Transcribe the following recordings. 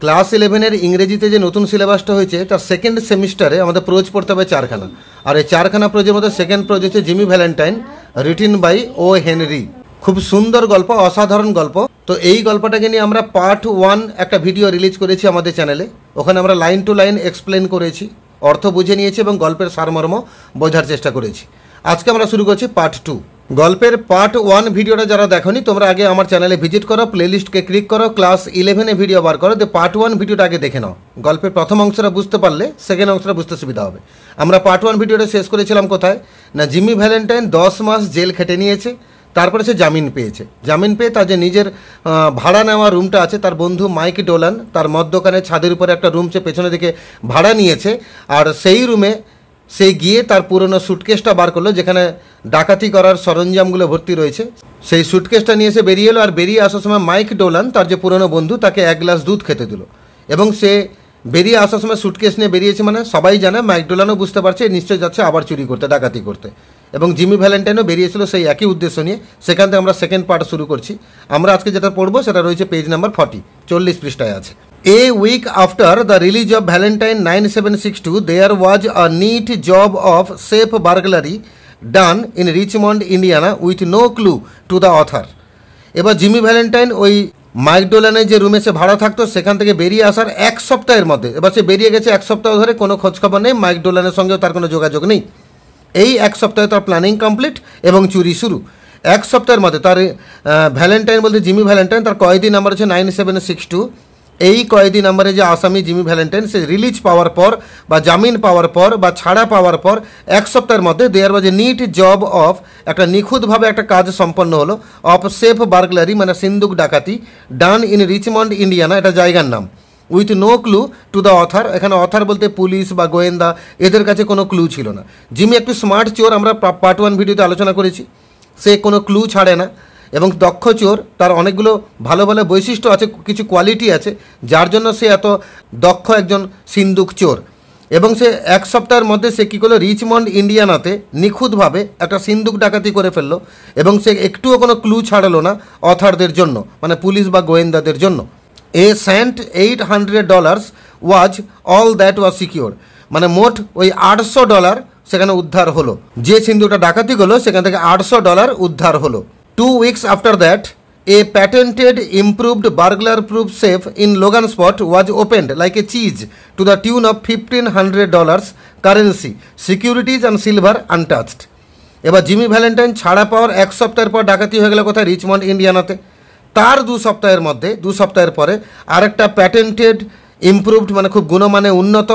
Class ইলেভেনের ইংরেজিতে যে নতুন সিলেবাসটা হয়েছে তার সেকেন্ড সেমিস্টারে আমাদের প্রোজ পড়তে হবে চারখানা আর এই চারখানা প্রোজের মধ্যে সেকেন্ড প্রোজ হচ্ছে Jimmy Valentine written by O Henry খুব সুন্দর গল্প অসাধারণ গল্প তো এই গল্পটাকে নিয়ে আমরা পার্ট ওয়ান একটা ভিডিও রিলিজ করেছি আমাদের চ্যানেলে ওখানে আমরা লাইন টু লাইন এক্সপ্লেন করেছি অর্থ বুঝে নিয়েছি এবং গল্পের সারমর্ম বোঝার চেষ্টা করেছি আজকে আমরা শুরু করছি পার্ট টু গল্পের পার্ট ওয়ান ভিডিওটা যারা দেখনি তোমরা আগে আমার চ্যানেলে ভিজিট করো প্লেলিস্টকে ক্লিক করো ক্লাস ইলেভেনে ভিডিও বার করো দিয়ে পার্ট ওয়ান ভিডিওটা আগে দেখে নাও গল্পের প্রথম অংশটা বুঝতে পারলে সেকেন্ড অংশটা বুঝতে সুবিধা হবে আমরা পার্ট ওয়ান ভিডিওটা শেষ করেছিলাম কোথায় না জিমি ভ্যালেন্টাইন দশ মাস জেল খেটে নিয়েছে তারপরে সে জামিন পেয়েছে জামিন পেয়ে তার যে নিজের ভাড়া নেওয়া রুমটা আছে তার বন্ধু মাইক ডোলান তার মদ দোকানে ছাদের উপরে একটা রুম সে পেছনে দিকে ভাড়া নিয়েছে আর সেই রুমে সে গিয়ে তার পুরনো সুটকেসটা বার করলো যেখানে ডাকাতি করার সরঞ্জামগুলো ভর্তি রয়েছে সেই সুটকেসটা নিয়ে সে বেরিয়ে এলো আর বেরিয়ে আসার সময় মাইক ডোলান তার যে পুরনো বন্ধু তাকে এক গ্লাস দুধ খেতে দিল এবং সে বেরিয়ে আসার সময় সুটকেস নিয়ে বেরিয়েছে মানে সবাই জানে মাইক ডোলানও বুঝতে পারছে নিশ্চয় যাচ্ছে আবার চুরি করতে ডাকাতি করতে এবং জিমি ভ্যালেন্টাইনও বেরিয়েছিল সেই একই উদ্দেশ্য নিয়ে সেখান থেকে আমরা সেকেন্ড পার্ট শুরু করছি আমরা আজকে যেটা পড়বো সেটা রয়েছে পেজ নাম্বার ফর্টি চল্লিশ পৃষ্ঠায় আছে a week after the release of Valentine nine seven six two there was a neat job of safe burglary done in Richmond Indiana with no clue to the author এবার Jimmy Valentine ওই মাইকডোলানে যে রুমে সে ভাড়া থাকতো সেখান থেকে বেরিয়ে আসার এক সপ্তাহের মধ্যে এবার সে বেরিয়ে গেছে এক সপ্তাহ ধরে কোনো খোঁজখবর নেই মাইকডোলানের সঙ্গেও তার কোনো যোগাযোগ নেই এই এক সপ্তাহে তার প্ল্যানিং কমপ্লিট এবং চুরি শুরু এক সপ্তাহের মধ্যে তার ভ্যালেন্টাইন বলতে জিমি ভ্যালেন্টাইন তার কয়েদি নাম্বার হচ্ছে নাইন সেভেন সিক্স টু এই কয়েদি নাম্বারে যে আসামি জিমি ভ্যালেন্টাইন সে রিলিজ পাওয়ার পর বা জামিন পাওয়ার পর বা ছাড়া পাওয়ার পর এক সপ্তাহের মধ্যে there was a neat job of একটা নিখুঁতভাবে একটা কাজ সম্পন্ন হলো অফ সেফ বার্গলারি মানে সিন্দুক ডাকাতি ডান ইন রিচমন্ড ইন্ডিয়ানা এটা জায়গার নাম with no clue to the author এখানে অথার বলতে পুলিশ বা গোয়েন্দা এদের কাছে কোনো ক্লু ছিল না জিমি একটি স্মার্ট চোর আমরা পার্ট ওয়ান ভিডিওতে আলোচনা করেছি সে কোনো ক্লু ছাড়ে না এবং দক্ষ চোর তার অনেকগুলো ভালো ভালো বৈশিষ্ট্য আছে কিছু কোয়ালিটি আছে যার জন্য সে এত দক্ষ একজন সিন্দুক চোর এবং সে এক সপ্তাহের মধ্যে সে কী করলো রিচমন্ড ইন্ডিয়ানাতে নিখুঁতভাবে একটা সিন্দুক ডাকাতি করে ফেললো এবং সে একটুও কোনো ক্লু ছাড়ালো না অথারদের জন্য মানে পুলিশ বা গোয়েন্দাদের জন্য a cent eight hundred dollars was all that was secure মানে মোট ওই আটশো ডলার সেখানে উদ্ধার হলো যে সিন্ধুটা ডাকাতি হলো সেখান থেকে আটশো ডলার উদ্ধার হলো two weeks after that a patented improved burglar proof safe in Logansport was opened like a cheese to the tune of fifteen hundred dollars currency securities and silver untouched এবার Jimmy Valentine ছাড়া পাওয়ার এক সপ্তাহের পর ডাকাতি হয়ে গেল কোথায় রিচমন্ড ইন্ডিয়ানাতে তার দু সপ্তাহের মধ্যে দু সপ্তাহের পরে আরেকটা প্যাটেন্টেড ইমপ্রুভড মানে খুব গুণমানে উন্নত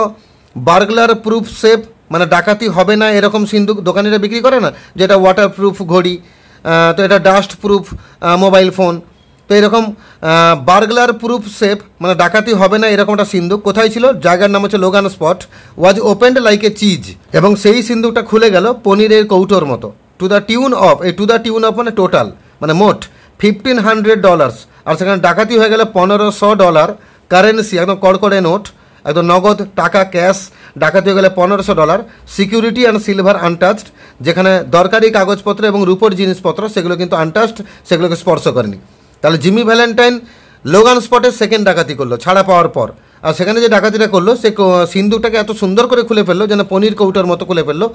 বার্গলার প্রুফ সেফ মানে ডাকাতি হবে না এরকম সিন্ধুক দোকানিরা বিক্রি করে না যেটা ওয়াটার প্রুফ ঘড়ি তো এটা ডাস্ট প্রুফ মোবাইল ফোন তো এরকম বার্গলার প্রুফ সেফ মানে ডাকাতি হবে না এরকম একটা সিন্ধুক কোথায় ছিল জায়গার নাম হচ্ছে Logansport was opened like a cheese এবং সেই সিন্ধুকটা খুলে গেল পনিরের কৌটোর মতো টু দ্য টিউন অফ এই টু দ্য টিউন অফ মানে টোটাল মানে মোট ফিফটিন হান্ড্রেড ডলার্স আর সেখানে ডাকাতি হয়ে গেলে পনেরোশো ডলার কারেন্সি একদম কড়কড়ে নোট একদম নগদ টাকা ক্যাশ ডাকাতি হয়ে গেলে পনেরোশো dollar security and silver untouched যেখানে দরকারি কাগজপত্র এবং রূপোর জিনিসপত্র সেগুলো কিন্তু আনটাচড সেগুলোকে স্পর্শ করেনি তাহলে জিমি ভ্যালেন্টাইন লোগান স্পটে সেকেন্ড ডাকাতি করলো ছাড়া পাওয়ার পর আর সেখানে যে ডাকাতিটা করলো সে সিন্ধুটাকে এত সুন্দর করে খুলে ফেললো যেন পনির কৌটার মতো খুলে ফেললো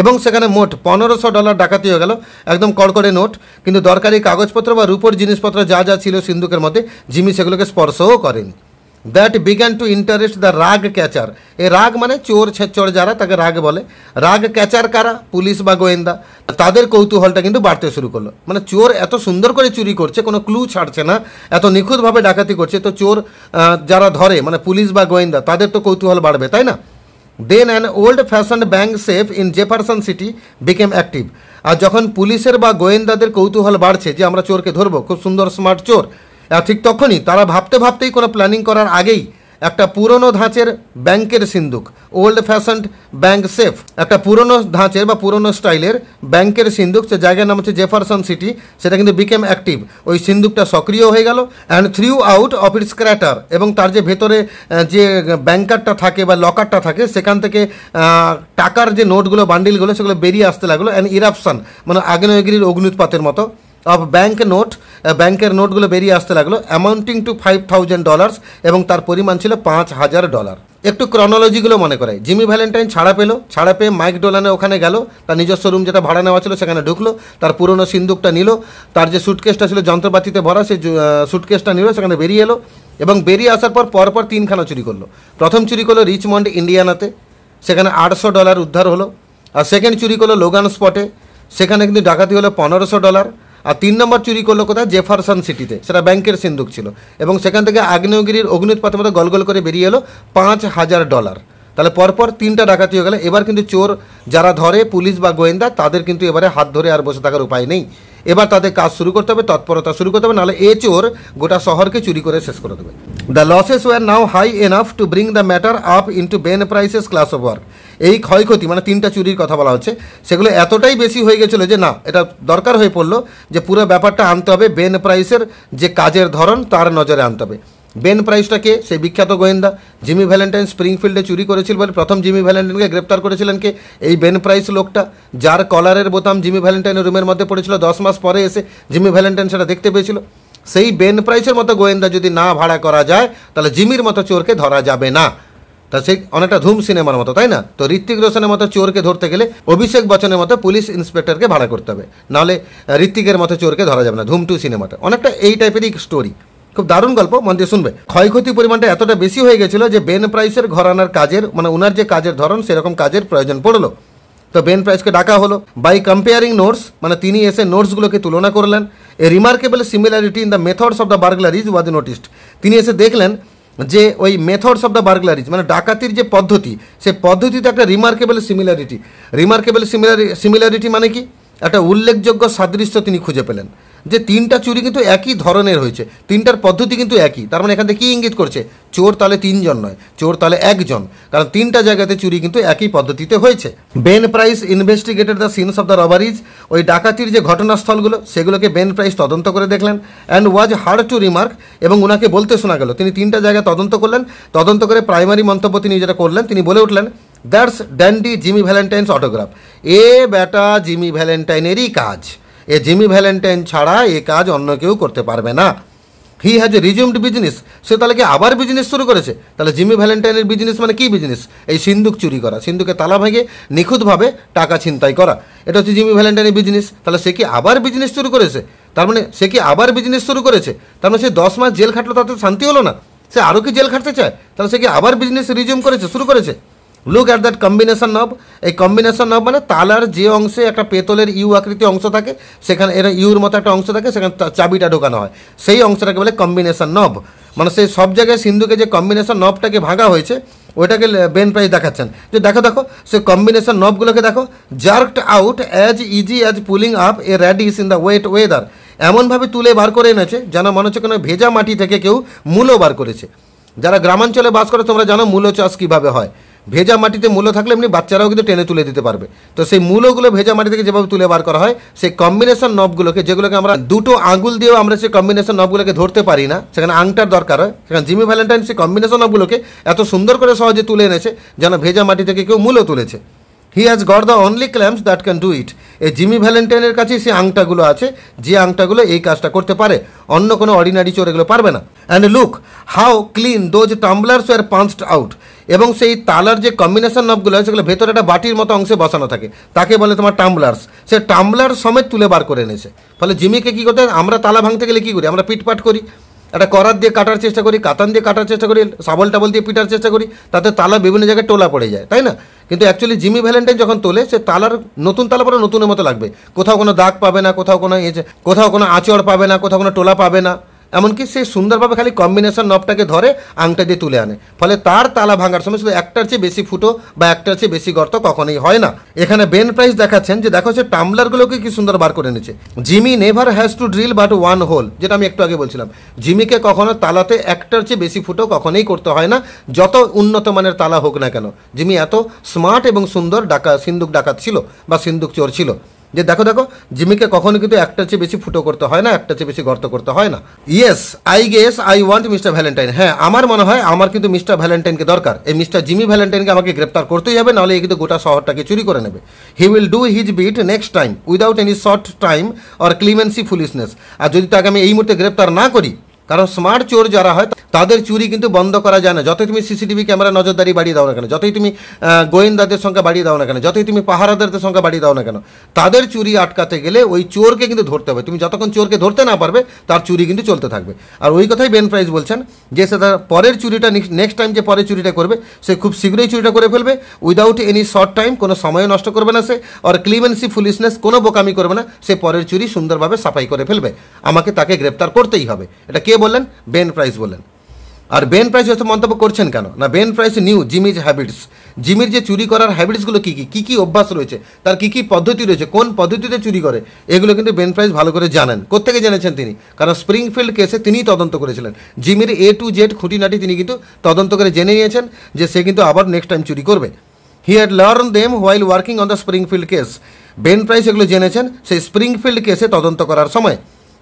এবং সেখানে মোট পনেরোশো ডলার ডাকাতি হয়ে গেল একদম কড়কড়ে নোট কিন্তু দরকারি কাগজপত্র বা রূপোর জিনিসপত্র যা যা ছিল সিন্ধুকের মধ্যে জিমি সেগুলোকে স্পর্শও করেনি that began to interest the rogue catcher a rogue মানে চোর ছেচর যারা তাকে রাগ বলে রাগ ক্যাচার কারা পুলিশ বা গোয়েন্দা তাদের কৌতূহলটা কিন্তু বাড়তে শুরু করলো মানে চোর এত সুন্দর করে চুরি করছে কোনো ক্লু ছাড়ছে না এত নিখুঁতভাবে ডাকাতি করছে তো চোর যারা ধরে মানে পুলিশ বা গোয়েন্দা তাদের তো কৌতূহল বাড়বে তাই না then an old fashioned bank safe in Jefferson City became active আর যখন পুলিশের বা গোয়েন্দাদের কৌতূহল বাড়ছে যে আমরা চোরকে ধরবো খুব সুন্দর স্মার্ট চোর ঠিক তখনই তারা ভাবতে ভাবতেই কোনো প্ল্যানিং করার আগেই একটা পুরনো ধাঁচের ব্যাংকের সিন্দুক ওল্ড ফ্যাশনড ব্যাংক সেফ একটা পুরনো ধাঁচের বা পুরনো স্টাইলের ব্যাংকের সিন্দুক সে জায়গার নাম হচ্ছে জেফারসন সিটি সেটা কিন্তু বিকেম অ্যাক্টিভ ওই সিন্দুকটা সক্রিয় হয়ে গেল and threw out of its crater এবং তার যে ভেতরে যে ব্যাংকারটা থাকে বা লকারটা থাকে সেখান থেকে টাকার যে নোটগুলো বান্ডিলগুলো সেগুলো বেরিয়ে আসতে লাগলো অ্যান্ড ইরাপশন মানে আগ্নেয়গিরির অগ্নুৎপাতের মতো অফ ব্যাংক নোট ব্যাংকের নোটগুলো বেরিয়ে আসতে লাগলো amounting to five thousand dollars এবং তার পরিমাণ ছিল পাঁচ হাজার ডলার একটু ক্রনোলজিগুলো মনে করে জিমি ভ্যালেন্টাইন ছাড়া পেলো ছাড়া পেয়ে মাইক ডোলানে ওখানে গেল তার নিজস্ব রুম যেটা ভাড়া নেওয়া ছিল সেখানে ঢুকলো তার পুরনো সিন্দুকটা নিল তার যে সুটকেসটা ছিল যন্ত্রপাতিতে ভরা সেই সুটকেসটা নিল সেখানে বেরিয়ে এলো এবং বেরিয়ে আসার পর পরপর তিনখানা চুরি করলো প্রথম চুরি করলো রিচমন্ড ইন্ডিয়ানাতে সেখানে আটশো ডলার উদ্ধার হলো আর সেকেন্ড চুরি করলো লোগান স্পটে সেখানে কিন্তু ডাকাতি হলো পনেরোশো ডলার আর তিন নম্বর চুরি করলো কোথায় জেফারসন সিটিতে সেটা ব্যাংকের সিন্দুক ছিল এবং সেখান থেকে আগ্নেয়গিরির অগ্নুৎপাতের পথে গলগল করে বেরিয়ে এলো পাঁচ হাজার ডলার তাহলে পরপর তিনটা ডাকাতি হয়ে গেলে এবার কিন্তু চোর যারা ধরে পুলিশ বা গোয়েন্দা তাদের কিন্তু এবারে হাত ধরে আর বসে থাকার উপায় নেই এবার তাদের কাজ শুরু করতে হবে তৎপরতা শুরু করতে হবে নাহলে এ চোর গোটা শহরকে চুরি করে শেষ করে দেবে the losses were now high enough to bring the matter up into Ben Price's class of work এই ক্ষয়ক্ষতি মানে তিনটা চুরির কথা বলা হচ্ছে সেগুলো এতটাই বেশি হয়ে গেছিলো যে না এটা দরকার হয়ে পড়লো যে পুরো ব্যাপারটা আনতে হবে বেন প্রাইসের যে কাজের ধরন তার নজরে আনতে হবে বেন প্রাইসটাকে সেই বিখ্যাত গোয়েন্দা জিমি ভ্যালেন্টাইন স্প্রিংফিল্ডে চুরি করেছিল বলে প্রথম জিমি ভ্যালেন্টাইনকে গ্রেপ্তার করেছিলেন কে এই বেন প্রাইস লোকটা যার কলারের বোতাম জিমি ভ্যালেন্টাইনের রুমের মধ্যে পড়েছিল দশ মাস পরে এসে জিমি ভ্যালেন্টাইন সেটা দেখতে পেয়েছিল সেই বেন প্রাইসের মতো গোয়েন্দা যদি না ভাড়া করা যায় তাহলে জিমির মতো চোরকে ধরা যাবে না তা সেই অনেকটা ধুম সিনেমার মতো তাই না তো ঋত্বিক রোশনের মতো চোরকে ধরতে গেলে অভিষেক বচ্চনের মতো পুলিশ ইন্সপেক্টরকে ভাড়া করতে হবে নাহলে ঋত্বিকের মতো চোরকে ধরা যাবে না ধুম টু সিনেমাটা অনেকটা এই টাইপেরই স্টোরি খুব দারুণ গল্প মন দিয়ে শুনবে ক্ষয়ক্ষতি পরিমাণটা এতটা বেশি হয়ে গেছিল যে বেন প্রাইসের ঘরানার কাজের মানে ওনার যে কাজের ধরন সেরকম কাজের প্রয়োজন পড়লো তো বেন প্রাইসকে ডাকা হলো বাই কম্পেয়ারিং নোটস মানে তিনি এসে নোটসগুলোকে তুলনা করলেন a remarkable similarity in the methods of the burglaries was noticed তিনি এসে দেখলেন যে ওই মেথডস অফ দ্য বার্গলারিজ মানে ডাকাতির যে পদ্ধতি সে পদ্ধতিতে একটা remarkable similarity remarkable similarity similarity মানে কি একটা উল্লেখযোগ্য সাদৃশ্য তিনি খুঁজে পেলেন যে তিনটা চুরি কিন্তু একই ধরনের হয়েছে তিনটার পদ্ধতি কিন্তু একই তার মানে এখান থেকে কী ইঙ্গিত করছে চোর তাহলে তিনজন নয় চোর তাহলে একজন কারণ তিনটা জায়গাতে চুরি কিন্তু একই পদ্ধতিতে হয়েছে Ben Price investigated the scenes of the robberies ওই ডাকাতির যে ঘটনাস্থলগুলো সেগুলোকে বেন প্রাইস তদন্ত করে দেখলেন and was heard to remark এবং ওনাকে বলতে শোনা গেল তিনি তিনটা জায়গায় তদন্ত করলেন তদন্ত করে প্রাইমারি মন্তব্য তিনি যেটা করলেন তিনি বলে উঠলেন that's Dandy Jimmy Valentine's autograph এ ব্যাটা জিমি ভ্যালেন্টাইনেরই কাজ এ জিমি ভ্যালেন্টাইন ছাড়া এ কাজ অন্য কেউ করতে পারবে না হি হ্যাজ রিজিউমড বিজনেস সে তাহলে কি আবার বিজনেস শুরু করেছে তাহলে জিমি ভ্যালেন্টাইনের বিজনেস মানে কি বিজনেস এই সিন্ধুক চুরি করা সিন্ধুকে তালা ভেঙে নিখুঁতভাবে টাকা ছিনতাই করা এটা হচ্ছে জিমি ভ্যালেন্টাইনের বিজনেস তাহলে সে কি আবার বিজনেস শুরু করেছে তার মানে সে কি আবার বিজনেস শুরু করেছে তার মানে সে দশ মাস জেল খাটলো তাতে শান্তি হলো না সে আরও কি জেল খাটতে চায় তাহলে সে কি আবার বিজনেস রিজিউম করেছে শুরু করেছে লুক অ্যাট দ্যাট কম্বিনেশন নব এই কম্বিনেশন নব মানে তালার যে অংশে একটা পেতলের ইউ আকৃতি অংশ থাকে সেখানে এর ইউর মতো একটা অংশ থাকে সেখানে চাবিটা ঢোকানো হয় সেই অংশটাকে বলে কম্বিনেশন নব মানে সেই সব জায়গায় সিন্ধুকে যে কম্বিনেশন নবটাকে ভাঙা হয়েছে ওইটাকে বেন প্রাইজ দেখাচ্ছেন যে দেখো দেখো সে কম্বিনেশন নবগুলোকে দেখো jerked out as easy as pulling up a radish in the wet weather এমনভাবে তুলে বার করে এনেছে যেন মনে হচ্ছে কোনো ভেজা মাটি থেকে কেউ মূলও বার করেছে যারা গ্রামাঞ্চলে বাস করে তোমরা জানো মূলো চাষ কীভাবে হয় ভেজা মাটিতে মূলো থাকলে এমনি বাচ্চারাও কিন্তু টেনে তুলে দিতে পারবে তো সেই মূলগুলো ভেজা মাটি থেকে যেভাবে তুলে বার করা হয় সেই কম্বিনেশন নবগুলোকে যেগুলোকে আমরা দুটো আঙুল দিয়েও আমরা সেই কম্বিনেশন নবগুলোকে ধরতে পারি না সেখানে আংটার দরকার হয় সেখানে জিমি ভ্যালেন্টাইন সেই কম্বিনেশন নবগুলোকে এত সুন্দর করে সহজে তুলে এনেছে যেন ভেজা মাটি থেকে কেউ মূলো তুলেছে he has got the only clamps that can do it এই জিমি ভ্যালেন্টাইনের কাছেই সেই আংটাগুলো আছে যে আংটাগুলো এই কাজটা করতে পারে অন্য কোনো অর্ডিনারি চোর এগুলো পারবে না and look how clean those tumblers were punched out এবং সেই তালার যে কম্বিনেশন নবগুলো আছে সেগুলো ভেতরে একটা বাটির মতো অংশে বসানো থাকে তাকে বলে তোমার টাম্বলার্স সে টাম্বলার সমেত তুলে বার করে এনেছে ফলে জিমিকে কী করতে আমরা তালা ভাঙতে গেলে কী করি আমরা পিটপাট করি একটা করার দিয়ে কাটার চেষ্টা করি কাতান দিয়ে কাটার চেষ্টা করি সাবল টাবল দিয়ে পিটার চেষ্টা করি তাতে তালা বিভিন্ন জায়গায় টোলা পড়ে যায় তাই না কিন্তু অ্যাকচুয়ালি জিমি ভ্যালেন্টাইন যখন তোলে সে তালার নতুন তালা পরে নতুনের মতো লাগবে কোথাও কোনো দাগ পাবে না কোথাও কোনো কোথাও কোনো আঁচড় পাবে না কোথাও কোনো টোলা পাবে না এমনকি সে সুন্দরভাবে খালি কম্বিনেশন নবটাকে ধরে আংটা দিয়ে তুলে আনে ফলে তার তালা ভাঙার সময় শুধু একটার চেয়ে বেশি ফুটো বা একটার চেয়ে বেশি গর্ত কখনোই হয় না এখানে বেন প্রাইস দেখাচ্ছেন যে দেখো সে টাম্বলারগুলোকে কি সুন্দর বার করে নিচ্ছে Jimmy never has to drill but one hole যেটা আমি একটু আগে বলছিলাম জিমিকে কখনো তালাতে একটার চেয়ে বেশি ফুটো কখনোই করতে হয় না যত উন্নত মানের তালা হোক না কেন জিমি এত স্মার্ট এবং সুন্দর ডাকা সিন্দুক ডাকাত ছিল বা সিন্দুক চোর ছিল যে দেখো দেখো জিমিকে কখনো কিন্তু একটার চেয়ে বেশি ফুটো করতে হয় না একটার চেয়ে বেশি গর্ত করতে হয় না yes I guess I want Mr Valentine হ্যাঁ আমার মনে হয় আমার কিন্তু মিস্টার ভ্যালেন্টাইনকে দরকার এই মিস্টার জিমি ভ্যালেন্টাইনকে আমাকে গ্রেপ্তার করতেই হবে নাহলে কিন্তু গোটা শহরটাকে চুরি করে নেবে he will do his bit next time without any short time or clemency foolishness আর যদি তাকে আমি এই মুহূর্তে গ্রেপ্তার না করি কারণ স্মার্ট চোর যারা হয় তাদের চুরি কিন্তু বন্ধ করা যায় না যতই তুমি সিসিটিভি ক্যামেরা নজরদারি বাড়িয়ে দাও না কেন যতই তুমি গোয়েন্দাদের সংখ্যা বাড়িয়ে দাও না কেন যতই তুমি পাহারাদারদের সংখ্যা বাড়িয়ে দাও না কেন তাদের চুরি আটকাতে গেলে ওই চোরকে কিন্তু ধরতে হবে তুমি যতক্ষণ চোরকে ধরতে না পারবে তার চুরি কিন্তু চলতে থাকবে আর ওই কথাই বেন প্রাইজ বলছেন যে সে তার পরের চুরিটা নেক্সট টাইম যে পরের চুরিটা করবে সে খুব শীঘ্রই চুরিটা করে ফেলবে উইদাউট এনি শর্ট টাইম কোনো সময় নষ্ট করবে না সে আর ক্লিমেন্সি ফুলিশনেস কোনো বোকামি করবে না সে পরের চুরি সুন্দরভাবে সাফাই করে ফেলবে আমাকে তাকে গ্রেপ্তার করতেই হবে এটা কে বললেন বেন প্রাইস বললেন আর বেন প্রাইস এত মন্তব্য করছেন কেন না Ben Price knew Jimmy's habits জিমির যে চুরি করার হ্যাবিটসগুলো কী কী কী কী অভ্যাস রয়েছে তার কী কী পদ্ধতি রয়েছে কোন পদ্ধতিতে চুরি করে এগুলো কিন্তু বেন প্রাইস ভালো করে জানেন কোথেকে জেনেছেন তিনি কারণ স্প্রিংফিল্ড কেসে তিনিই তদন্ত করেছিলেন জিমির এ টু জেড খুঁটিনাটি তিনি কিন্তু তদন্ত করে জেনে নিয়েছেন যে সে কিন্তু আবার নেক্সট টাইম চুরি করবে he had learned them while working on the Springfield case Ben Price এগুলো জেনেছেন সেই স্প্রিংফিল্ড কেসে তদন্ত করার সময়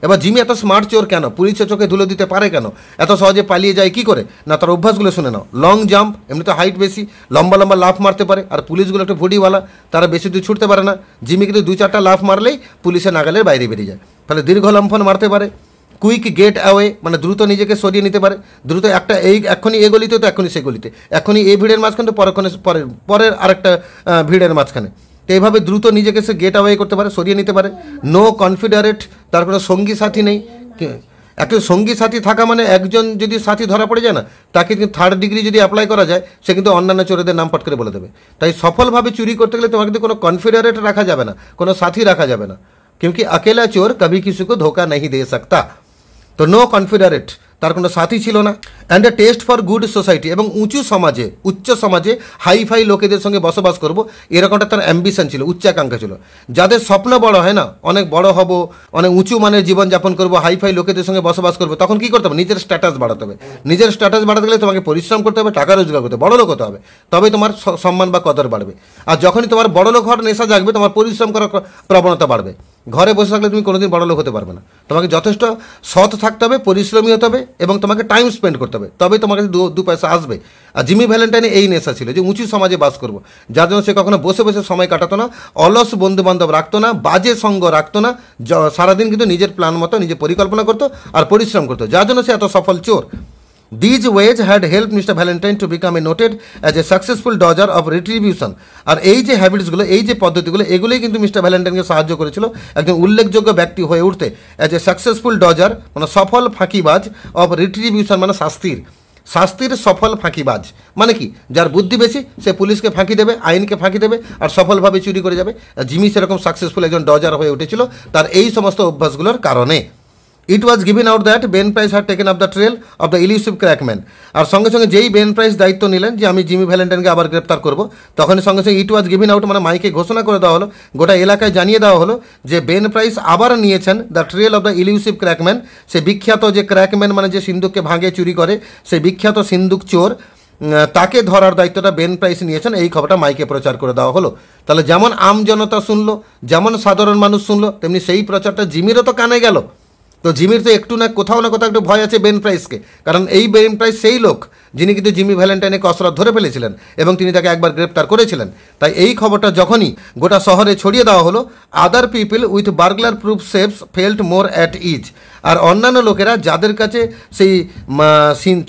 এবার জিমি এত স্মার্ট চোর কেন পুলিশে চোখে ধুলে দিতে পারে কেন এত সহজে পালিয়ে যায় কি করে না তার অভ্যাসগুলো শুনে নাও লং জাম্প এমনি তো হাইট বেশি লম্বা লম্বা লাফ মারতে পারে আর পুলিশগুলো একটু ভুডিওয়ালা তারা বেশি দূর ছুটতে পারে না জিমি কিন্তু দু চারটা লাফ মারলেই পুলিশের নাগালের বাইরে বেরিয়ে যায় ফলে দীর্ঘ লম্ফন মারতে পারে কুইক গেট অ্যাওয়ে মানে দ্রুত নিজেকে সরিয়ে নিতে পারে দ্রুত একটা এই এখনই এ গলিতে তো এখনই সে গলিতে এখনই এই ভিড়ের মাঝখানে তো পরক্ষণে পরের পরের আরেকটা ভিড়ের মাঝখানে তো এইভাবে দ্রুত নিজেকে সে গেট অ্যাওয়ে করতে পারে সরিয়ে নিতে পারে নো কনফিডারেট তার কোনো সঙ্গী সাথী নেই একটা সঙ্গী সাথী থাকা মানে একজন যদি সাথী ধরা পড়ে যায় না তাকে কিন্তু থার্ড ডিগ্রি যদি অ্যাপ্লাই করা যায় সে কিন্তু অন্যান্য চোরেদের নাম পট করে বলে দেবে তাই সফলভাবে চুরি করতে গেলে তোমাকে কোনো কনফিডারেট রাখা যাবে না কোনো সাথী রাখা যাবে না কিউকি अकेला চোর কবি किसी को ধোকা नहीं दे सकता তো নো কনফিডারেট তার কোনো সাথী ছিল না and a taste for good society এবং উঁচু সমাজে উচ্চ সমাজে হাইফাই লোকেদের সঙ্গে বসবাস করব এরকমটা তার অ্যাম্বিশন ছিল উচ্চাকাঙ্ক্ষা ছিল যাদের স্বপ্ন বড় হয় না অনেক বড় হব অনেক উঁচু মানের জীবনযাপন করবো হাইফাই লোকেদের সঙ্গে বসবাস করবো তখন কী করতে হবে নিজের স্ট্যাটাস বাড়াতে হবে নিজের স্ট্যাটাস বাড়াতে গেলে তোমাকে পরিশ্রম করতে হবে টাকা রোজগার করতে হবে বড় লোক হতে হবে তবে তোমার সম্মান বা কদর বাড়বে আর যখনই তোমার বড় লোক হওয়ার নেশা জাগবে তোমার পরিশ্রম করার প্রবণতা বাড়বে ঘরে বসে থাকলে তুমি কোনোদিন বড় লোক হতে পারবে না তোমাকে যথেষ্ট সৎ থাকতে হবে পরিশ্রমী হতে হবে এবং তোমাকে টাইম স্পেন্ড করতে হবে তবেই তোমার কাছে দু পয়সা আসবে আর জিমি ভ্যালেন্টাইনে এই নেশা ছিল যে উঁচু সমাজে বাস করবো যার জন্য সে কখনো বসে বসে সময় কাটাতো না অলস বন্ধুবান্ধব রাখতো না বাজে সঙ্গ রাখতো না সারাদিন কিন্তু নিজের প্ল্যান মতো নিজে পরিকল্পনা করতো আর পরিশ্রম করতো যার জন্য সে এত সফল চোর these ways had help Mr Valentine to become a noted as a successful dodger of retribution আর এই যে হ্যাবিটসগুলো এই যে পদ্ধতিগুলো এগুলোই কিন্তু মিস্টার ভ্যালেন্টাইনকে সাহায্য করেছিল একজন উল্লেখযোগ্য ব্যক্তি হয়ে উঠতে অ্যাজ এ সাকসেসফুল ডজার মানে সফল ফাঁকিবাজ অফ রিট্রিবিউশন মানে শাস্তির শাস্তির সফল ফাঁকিবাজ মানে কি যার বুদ্ধি বেশি সে পুলিশকে ফাঁকি দেবে আইনকে ফাঁকি দেবে আর সফলভাবে চুরি করে যাবে জিমি সেরকম সাকসেসফুল একজন ডজার হয়ে উঠেছিল তার এই সমস্ত অভ্যাসগুলোর কারণে it was given out that Ben Price had taken of the trail of the elusive cracksman আর সঙ্গে সঙ্গে যেই বেন প্রাইস দায়িত্ব নিলেন যে আমি জিমি ভ্যালেন্টাইনকে আবার গ্রেপ্তার করব তখন সঙ্গে সঙ্গে ইট ওয়াজ গিভেন আউট মানে মাইকে ঘোষণা করে দেওয়া হলো গোটা এলাকায় জানিয়ে দেওয়া হলো যে বেন প্রাইস আবার নিয়েছেন the trail of the elusive cracksman সে বিখ্যাত যে ক্র্যাকম্যান মানে যে সিন্ধুককে ভাঙে চুরি করে সে বিখ্যাত সিন্ধুক চোর তাকে ধরার দায়িত্বটা বেন প্রাইস নিয়েছেন এই খবরটা মাইকে প্রচার করে দেওয়া হলো তাহলে যেমন আম জনতা শুনলো যেমন সাধারণ মানুষ শুনলো তেমনি সেই প্রচারটা জিমিরও তো কানে গেল তো জিমির তো একটু না কোথাও না কোথাও একটু ভয় আছে বেন প্রাইসকে কারণ এই বেন প্রাইস সেই লোক যিনি কিন্তু জিমি ভ্যালেন্টাইনকে কসরত ধরে ফেলেছিলেন এবং তিনি তাকে একবার গ্রেপ্তার করেছিলেন তাই এই খবরটা যখনই গোটা শহরে ছড়িয়ে দেওয়া হলো other people with burglar proof সেভস ফেল্ট মোর অ্যাট ইজ আর অন্যান্য লোকেরা যাদের কাছে সেই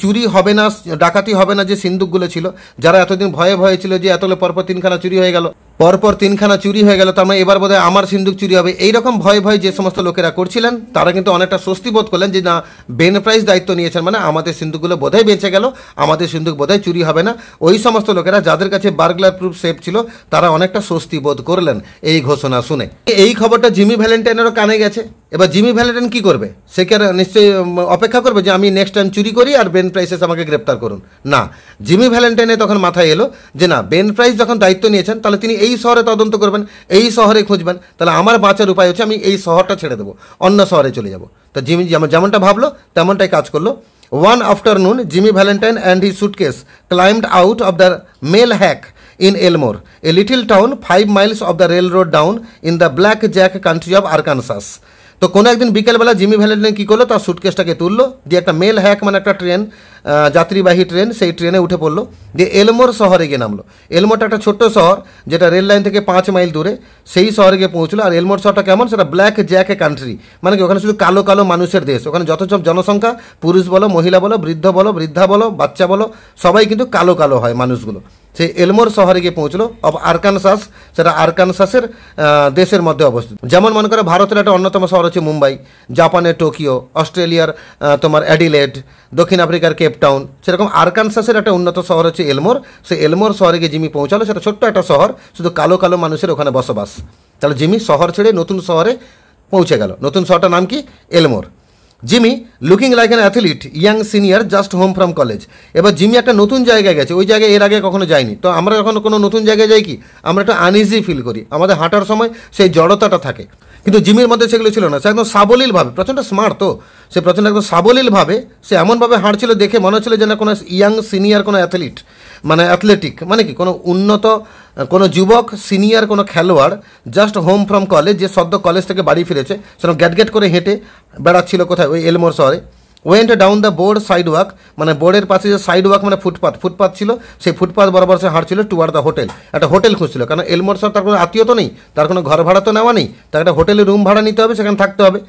চুরি হবে না ডাকাতি হবে না যে সিন্দুকগুলো ছিল যারা এতদিন ভয়ে ভয়ে ছিল যে এতলে পরপর তিনখানা চুরি হয়ে গেল পরপর তিনখানা চুরি হয়ে গেল তার মানে এবার বোধহয় আমার সিন্দুক চুরি হবে এই রকম ভয় ভয় যে সমস্ত লোকেরা করছিলেন তারা কিন্তু অনেকটা স্বস্তি বোধ করলেন যে না বেন প্রাইজ দায়িত্ব নিয়েছেন মানে আমাদের সিন্দুকগুলো বোধহয় বেঁচে গেল আমাদের সিন্ধুক বোধহয় চুরি হবে না ওই সমস্ত লোকেরা যাদের কাছে বার্গলার প্রুফ সেফ ছিল তারা অনেকটা স্বস্তি বোধ করলেন এই ঘোষণা শুনে এই খবরটা জিমি ভ্যালেন্টাইনেরও কানে গেছে এবার জিমি ভ্যালেন্টাইন কি করবে সে কে নিশ্চয়ই অপেক্ষা করবে যে আমি নেক্সট টাইম চুরি করি আর বেন প্রাইসেস আমাকে গ্রেপ্তার করুন না জিমি ভ্যালেন্টাইনে তখন মাথায় এলো যে না বেন প্রাইস যখন দায়িত্ব নিয়েছেন তাহলে তিনি এই শহরে তদন্ত করবেন এই শহরে খুঁজবেন তাহলে আমার বাঁচার উপায় হচ্ছে আমি এই শহরটা ছেড়ে দেবো অন্য শহরে চলে যাব তো জিমি যেমনটা ভাবলো তেমনটাই কাজ করলো One afternoon, Jimmy Valentine and his suitcase climbed out of the mail hack in Elmore, a little town five miles of the railroad down in the Black Jack country of Arkansas. তো কোনো একদিন বিকেলবেলা Jimmy Valentin কী করলো তার সুটকেসটাকে তুললো দিয়ে একটা mail hack মানে একটা ট্রেন যাত্রীবাহী ট্রেন সেই ট্রেনে উঠে পড়লো দিয়ে এলমোর শহরে গিয়ে নামলো এলমোরটা একটা ছোট্ট শহর যেটা রেল লাইন থেকে পাঁচ মাইল দূরে সেই শহরে গিয়ে পৌঁছলো আর এলমোর শহরটা কেমন সেটা ব্ল্যাক জ্যাক কান্ট্রি মানে কি ওখানে শুধু কালো কালো মানুষের দেশ ওখানে যত সব জনসংখ্যা পুরুষ বলো মহিলা বলো বৃদ্ধ বলো বৃদ্ধা বলো বাচ্চা বলো সবাই কিন্তু কালো কালো হয় মানুষগুলো সেই এলমোর শহরে গিয়ে পৌঁছলো আরকানসাস সেটা আরকানসাসের দেশের মধ্যে অবস্থিত যেমন মনে করে ভারতের একটা অন্যতম শহর হচ্ছে মুম্বাই জাপানের টোকিও অস্ট্রেলিয়ার তোমার অ্যাডিলেড দক্ষিণ আফ্রিকার কেপটাউন সেরকম আরকানসাসের একটা উন্নত শহর হচ্ছে এলমোর সেই এলমোর শহরে গিয়ে জিমি পৌঁছালো সেটা ছোট্ট একটা শহর শুধু কালো কালো মানুষের ওখানে বসবাস তাহলে জিমি শহর ছেড়ে নতুন শহরে পৌঁছে গেল নতুন শহরটার নাম কি Elmore Jimmy looking like an athlete young senior just home from college এবার জিমি একটা নতুন জায়গায় গেছে ওই জায়গায় এর আগে কখনো যায়নি তো আমরা যখন কোনো নতুন জায়গায় যাই কি আমরা একটা আনইজি ফিল করি আমাদের হাঁটার সময় সেই জড়তাটা থাকে কিন্তু জিমির মধ্যে সেগুলো ছিল না সে একদম সাবলীলভাবে প্রচণ্ড স্মার্ট তো সে প্রচণ্ড একদম সাবলীলভাবে সে এমনভাবে হাঁটছিল দেখে মনে হচ্ছিল যে না কোনো ইয়াং সিনিয়র কোনো অ্যাথলিট মানে অ্যাথলেটিক মানে কি কোনো উন্নত কোনো যুবক সিনিয়র কোনো খেলোয়াড় জাস্ট হোম ফ্রম কলেজ যে সদ্য কলেজ থেকে বাড়ি ফিরেছে সেরকম গ্যাট গ্যাট করে হেঁটে বেড়াচ্ছিল কোথায় ওই এলমোর শহরে went down the board walk মানে বোর্ডের পাশে যে সাইড ওয়াক মানে ফুটপাথ ফুটপাথ ছিল সেই ফুটপাথ বরাবর সে হাঁটছিল টুয়ার্ড দ্য হোটেল একটা হোটেল খুঁজছিল কারণ এলমোর সাহেব তার কোনো আত্মীয় তো নেই তার কোনো ঘর ভাড়া তো নেওয়া নেই তার একটা হোটেলে রুম ভাড়া নিতে হবে সেখানে থাকতে হবে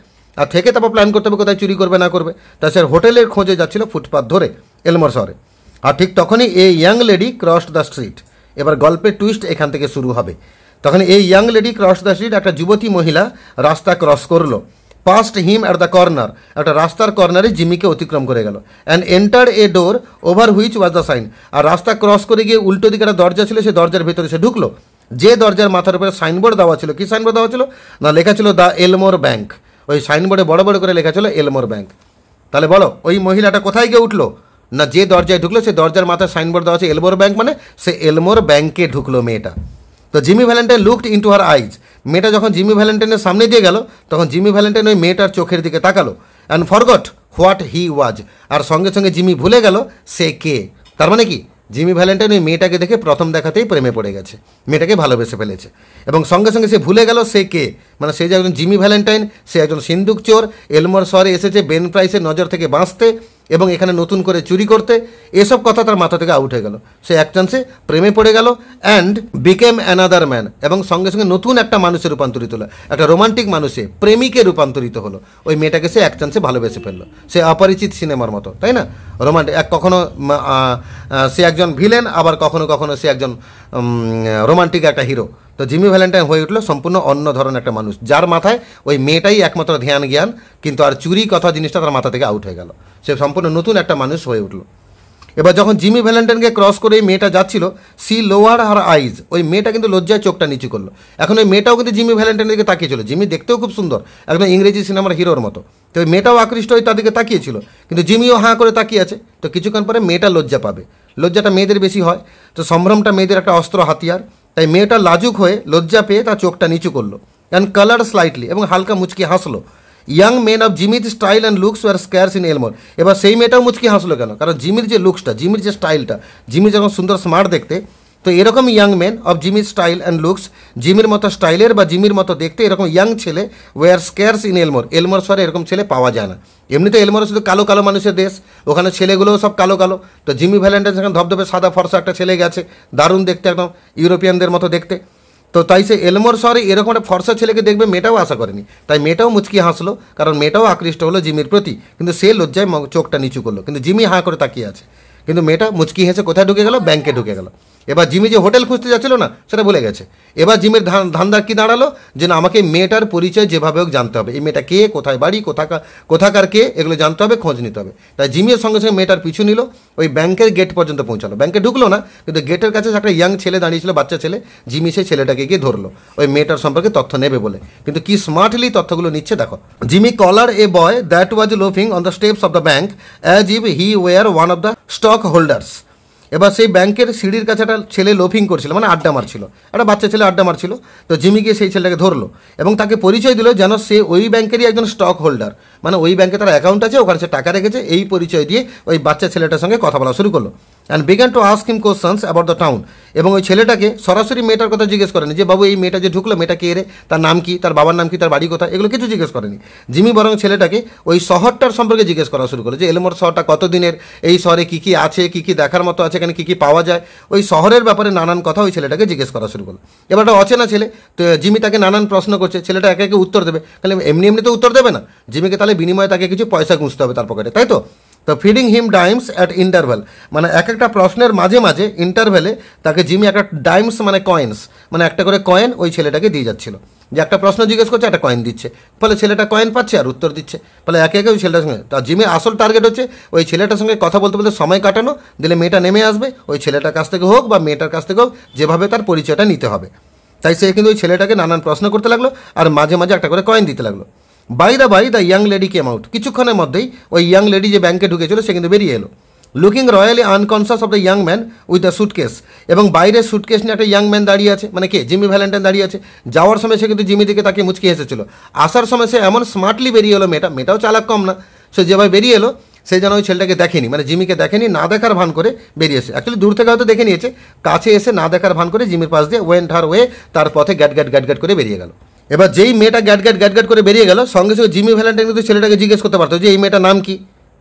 আর থেকে তারপর প্ল্যান করতে হবে কোথায় চুরি করবে না করবে তা সে হোটেলের খোঁজে যাচ্ছিল ফুটপাথ ধরে এলমোর শহরে আর ঠিক তখনই এই young lady cross the street এবার গল্পের টুইস্ট এখান থেকে শুরু হবে তখন এই young lady cross the street একটা যুবতী মহিলা রাস্তা ক্রস করলো past him at the corner একটা রাস্তার কর্নারে জিমিকে অতিক্রম করে গেল and enter a door over which was the sign আর রাস্তা ক্রস করে গিয়ে উল্টো দিকে একটা দরজা ছিল সেই দরজার ভেতরে সে ঢুকলো যে দরজার মাথার উপরে সাইনবোর্ড দেওয়া ছিল কী সাইনবোর্ড দেওয়া ছিল না লেখা ছিল দ্য এলমোর ব্যাঙ্ক ওই সাইনবোর্ডে বড় বড় করে লেখা ছিল এলমোর ব্যাঙ্ক তাহলে বলো ওই মহিলাটা কোথায় গিয়ে উঠলো না যে দরজায় ঢুকলো সে দরজার মাথায় সাইনবোর্ড দেওয়া আছে এলমোর ব্যাঙ্ক মানে সে এলমোর ব্যাংকে ঢুকলো মেয়েটা তো Jimmy Valentine looked into her eyes মেয়েটা যখন জিমি ভ্যালেন্টাইনের সামনে দিয়ে গেল তখন জিমি ভ্যালেন্টাইন ওই মেয়েটার চোখের দিকে তাকালো and forgot what he was আর সঙ্গে সঙ্গে জিমি ভুলে গেল সে কে তার মানে কি জিমি ভ্যালেন্টাইন ওই মেয়েটাকে দেখে প্রথম দেখাতেই প্রেমে পড়ে গেছে মেয়েটাকে ভালোবেসে ফেলেছে এবং সঙ্গে সঙ্গে সে ভুলে গেল সে কে মানে সে যে একজন জিমি ভ্যালেন্টাইন সে একজন সিন্দুক চোর এলমোর শহরে এসেছে বেন প্রাইসের নজর থেকে বাঁচতে এবং এখানে নতুন করে চুরি করতে এসব কথা তার মাথা থেকে আউট হয়ে গেল সে এক চান্সে প্রেমে পড়ে গেল অ্যান্ড বিকেম অ্যানাদার ম্যান এবং সঙ্গে সঙ্গে নতুন একটা মানুষে রূপান্তরিত হলো একটা রোমান্টিক মানুষে প্রেমিকে রূপান্তরিত হলো ওই মেয়েটাকে সে এক চান্সে ভালোবেসে ফেললো সে অপরিচিত সিনেমার মতো তাই না রোমান্টিক এক কখনো সে একজন ভিলেন আবার কখনো কখনো সে একজন রোমান্টিক একটা হিরো তো জিমি ভ্যালেন্টাইন হয়ে উঠলো সম্পূর্ণ অন্য ধরনের একটা মানুষ যার মাথায় ওই মেয়েটাই একমাত্র ধ্যান জ্ঞান কিন্তু আর চুরি কথা জিনিসটা তার মাথা থেকে আউট হয়ে গেল সে সম্পূর্ণ নতুন একটা মানুষ হয়ে উঠলো এবার যখন জিমি ভ্যালেন্টাইনকে ক্রস করে এই মেয়েটা যাচ্ছিল সি লোয়ার হার আইজ ওই মেয়েটা কিন্তু লজ্জায় চোখটা নিচু করলো এখন ওই মেয়েটাও কিন্তু জিমি ভ্যালেন্টাইনের দিকে তাকিয়েছিল জিমি দেখতেও খুব সুন্দর একদম ইংরেজি সিনেমার হিরোর মতো তো ওই মেয়েটাও আকৃষ্ট হয়ে তাদেরকে তাকিয়েছিল কিন্তু জিমিও হাঁ করে তাকিয়ে আছে তো কিছুক্ষণ পরে মেয়েটা লজ্জা পাবে লজ্জাটা মেয়েদের বেশি হয় তো সম্ভ্রমটা মেয়েদের একটা অস্ত্র হাতিয়ার তাই মেয়েটা লাজুক হয়ে লজ্জা পেয়ে তার চোখটা নিচু করলো অ্যান্ড কালার স্লাইটলি এবং হালকা মুচকি হাসলো ইয়াং মেন অফ জিমির style and looks were scarce in Elmore এবার সেই মেয়েটাও মুচকি হাসলো কেন কারণ জিমির যে লুকসটা জিমির যে স্টাইলটা জিমির যখন সুন্দর স্মার্ট দেখতে তো এরকম young men of Jimmy style and looks জিমির মতো স্টাইলের বা জিমির মতো দেখতে এরকম ইয়াং ছেলে were scarce in Elmore Elmore সরে এরকম ছেলে পাওয়া যায় না এমনিতে এলমোর শুধু কালো কালো মানুষের দেশ ওখানে ছেলেগুলোও সব কালো কালো তো জিমি ভ্যালেন্টাইন সেখানে ধবধবে সাদা ফর্সা একটা ছেলে গেছে দারুণ দেখতে একদম ইউরোপিয়ানদের মতো দেখতে তো তাই সে এলমোর শহরে এরকম একটা ফর্সা ছেলেকে দেখবে মেয়েটাও আশা করেনি তাই মেয়েটাও মুচকি হাসলো কারণ মেয়েটাও আকৃষ্ট হলো জিমির প্রতি কিন্তু সে লজ্জায় চোখটা নিচু করলো কিন্তু জিমি হাঁ করে তাকিয়ে আছে কিন্তু মেয়েটা মুচকি হেসে কোথায় ঢুকে গেল ব্যাংকে ঢুকে গেল এবার জিমি যে হোটেল খুঁজতে যাচ্ছিল না সেটা ভুলে গেছে এবার জিমের ধান্দার কি দাঁড়ালো যে না আমাকে মেয়েটার পরিচয় যেভাবে হোক জানতে হবে এই মেয়েটা কে কোথায় বাড়ি কোথাকার কোথাকার কে এগুলো জানতে হবে খোঁজ নিতে হবে তাই জিমের সঙ্গে সঙ্গে মেয়েটার পিছু নিল ওই ব্যাংকের গেট পর্যন্ত পৌঁছালো ব্যাংকে ঢুকলো না কিন্তু গেটের কাছে একটা ইয়াং ছেলে দাঁড়িয়েছিল বাচ্চা ছেলে জিমি সেই ছেলেটাকে গিয়ে ধরলো ওই মেয়েটার সম্পর্কে তথ্য নেবে বলে কিন্তু কি স্মার্টলি তথ্যগুলো নিচ্ছে দেখো Jimmy collared a boy that was loafing on the steps of the bank as if he were one of the stock holders এবার সেই ব্যাংকের সিঁড়ির কাছে একটা ছেলে লোফিং করছিল মানে আড্ডা মারছিল একটা বাচ্চা ছেলে আড্ডা মারছিল তো জিমি গিয়ে সেই ছেলেটাকে ধরলো এবং তাকে পরিচয় দিল যেন সে ওই ব্যাংকেরই একজন স্টক হোল্ডার মানে ওই ব্যাংকে তার অ্যাকাউন্ট আছে ওখানে সে টাকা রেখেছে এই পরিচয় দিয়ে ওই বাচ্চা ছেলেটার সঙ্গে কথা বলা শুরু করলো and began to ask him questions about the town এবং ওই ছেলেটাকে সরাসরি মেয়েটার কথা জিজ্ঞেস করেনি যে বাবু এই মেয়েটা যে ঢুকলো মেয়েটা কে রে তার নাম কি তার বাবার নাম কি তার বাড়ি কোথায় এগুলো কিছু জিজ্ঞেস করেনি জিমি বরং ছেলেটাকে ওই শহরটার সম্পর্কে জিজ্ঞেস করা শুরু করলো যে এলমোর শহরটা কতদিনের এই শহরে কী কী আছে কী কী দেখার মতো আছে এখানে কী কী পাওয়া যায় ওই শহরের ব্যাপারে নানান কথা ওই ছেলেটাকে জিজ্ঞেস করা শুরু করলো এবার একটা অচেনা ছেলে তো জিমি তাকে নানান প্রশ্ন করছে ছেলেটা একে একে উত্তর দেবে তাহলে এমনি এমনি তো উত্তর দেবে না জিমিকে তাহলে বিনিময়ে তাকে কিছু পয়সা গুঁজতে হবে তার পকেটে তাই তো তো feeding him dimes at interval মানে এক একটা প্রশ্নের মাঝে মাঝে ইন্টারভেলে তাকে জিমি একটা ডাইমস মানে কয়েন্স মানে একটা করে কয়েন ওই ছেলেটাকে দিয়ে যাচ্ছিল যে একটা প্রশ্ন জিজ্ঞেস করছে একটা কয়েন দিচ্ছে ফলে ছেলেটা কয়েন পাচ্ছে আর উত্তর দিচ্ছে ফলে একে একে ওই ছেলেটার সঙ্গে তা জিমের আসল টার্গেট হচ্ছে ওই ছেলেটার সঙ্গে কথা বলতে বলতে সময় কাটানো দিলে মেয়েটা নেমে আসবে ওই ছেলেটার কাছ থেকে হোক বা মেয়েটার কাছ থেকে হোক যেভাবে তার পরিচয়টা নিতে হবে তাই সে কিন্তু ওই ছেলেটাকে নানান প্রশ্ন করতে লাগলো আর মাঝে মাঝে একটা করে কয়েন দিতে লাগলো by the by the young lady came out কিছুক্ষণের মধ্যেই ওই ইয়াং লেডি যে ব্যাংকে ঢুকেছিল সে কিন্তু বেরিয়ে এলো looking royally unconscious of the young man with the suitcase এবং বাইরে সুটকেস নিয়ে একটা ইয়াং ম্যান দাঁড়িয়ে আছে মানে কে জিমি ভ্যালেন্টাইন দাঁড়িয়ে আছে যাওয়ার সময় সে কিন্তু জিমি দিকে তাকে মুচকি এসেছিল আসার সময় সে এমন স্মার্টলি বেরিয়ে এলো মেয়েটা মেয়েটাও চালাক কম না সে যেভাবে বেরিয়ে এলো সে যেন ওই ছেলেটাকে দেখেনি মানে জিমিকে দেখেনি না দেখার ভান করে বেরিয়েছে অ্যাকচুয়ালি দূর থেকে হয়তো দেখে নিয়েছে কাছে এসে না দেখার ভান করে জিমির পাশ দিয়ে ওয়েন্ট হার ওয়ে তার পথে গ্যাট গ্যাট গ্যাট গ্যাট করে বেরিয়ে গেল এবার যেই মেয়েটা গ্যাট গ্যাট গ্যাট গ্যাট করে বেরিয়ে গেল সঙ্গে সঙ্গে জিমি ভ্যালেন্টাইন কিন্তু ছেলেটাকে জিজ্ঞেস করতে পারতো যে এই মেয়েটার নাম কি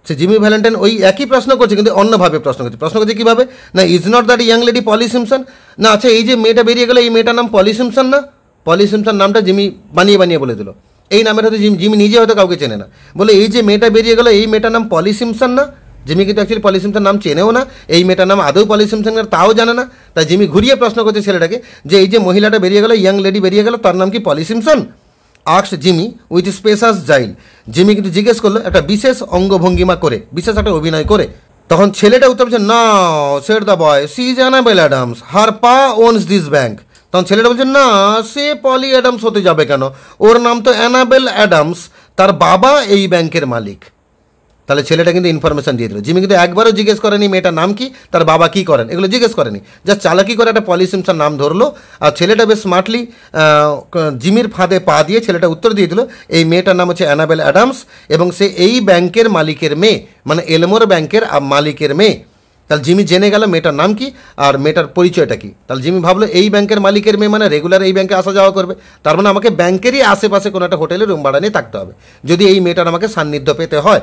সে জিমি ভ্যালেন্টাইন ওই একই প্রশ্ন করছে কিন্তু অন্যভাবে প্রশ্ন করছে প্রশ্ন করছে কীভাবে না is not that young lady Polly Simpson না আচ্ছা এই যে মেয়েটা বেরিয়ে গেলো এই মেয়েটার নাম পলি সিমসন না পলি সিমসন নামটা জিমি বানিয়ে বানিয়ে বলে দিল এই নামের হয়তো জিমি জিমি নিজে হয়তো কাউকে চেনে না বলে এই যে মেয়েটা বেরিয়ে গেলো এই মেয়েটার নাম পলি সিমসন না জিমি কিন্তু অ্যাকচুয়ালি পলি সিমসনের নাম চেনেও না এই মেয়েটার নাম আদৌ পলি সিমসনের তাও জানে না তাই জিমি ঘুরিয়ে প্রশ্ন করছে ছেলেটাকে যে এই যে মহিলাটা বেরিয়ে গেল ইয়াং লেডি বেরিয়ে গেল তার নাম কি পলি সিমসন আক্স Jimmy with specious guile Jimmy কিন্তু জিজ্ঞেস করলো একটা বিশেষ অঙ্গভঙ্গিমা করে বিশেষ একটা অভিনয় করে তখন ছেলেটা উত্তর বলছে না said the boy she Annabel Adams her pa owns this bank তখন ছেলেটা বলছে না সে পলি অ্যাডামস হতে যাবে কেন ওর নাম তো অ্যানাবেল অ্যাডামস তার বাবা এই ব্যাংকের মালিক তাহলে ছেলেটা কিন্তু ইনফরমেশন দিয়ে দিল জিমি কিন্তু একবারও জিজ্ঞেস করেনি মেয়েটার নাম কি তার বাবা কি করেন এগুলো জিজ্ঞেস করেনি যা চালাকি করে একটা পলিসি সিমসার নাম ধরলো আর ছেলেটা বেশ স্মার্টলি জিমির ফাঁদে পা দিয়ে ছেলেটা উত্তর দিয়ে দিল এই মেয়েটার নাম হচ্ছে অ্যানাবেল অ্যাডামস এবং সে এই ব্যাংকের মালিকের মেয়ে মানে এলমোর ব্যাংকের মালিকের মেয়ে তাহলে জিমি জেনে গেল মেয়েটার নাম কি আর মেয়েটার পরিচয়টা কি তাহলে জিমি ভাবলো এই ব্যাংকের মালিকের মেয়ে মানে রেগুলার এই ব্যাংকে আসা যাওয়া করবে তার মানে আমাকে ব্যাংকেরই আশেপাশে কোনো একটা হোটেলে রুম ভাড়া নিয়ে থাকতে হবে যদি এই মেয়েটার আমাকে সান্নিধ্য পেতে হয়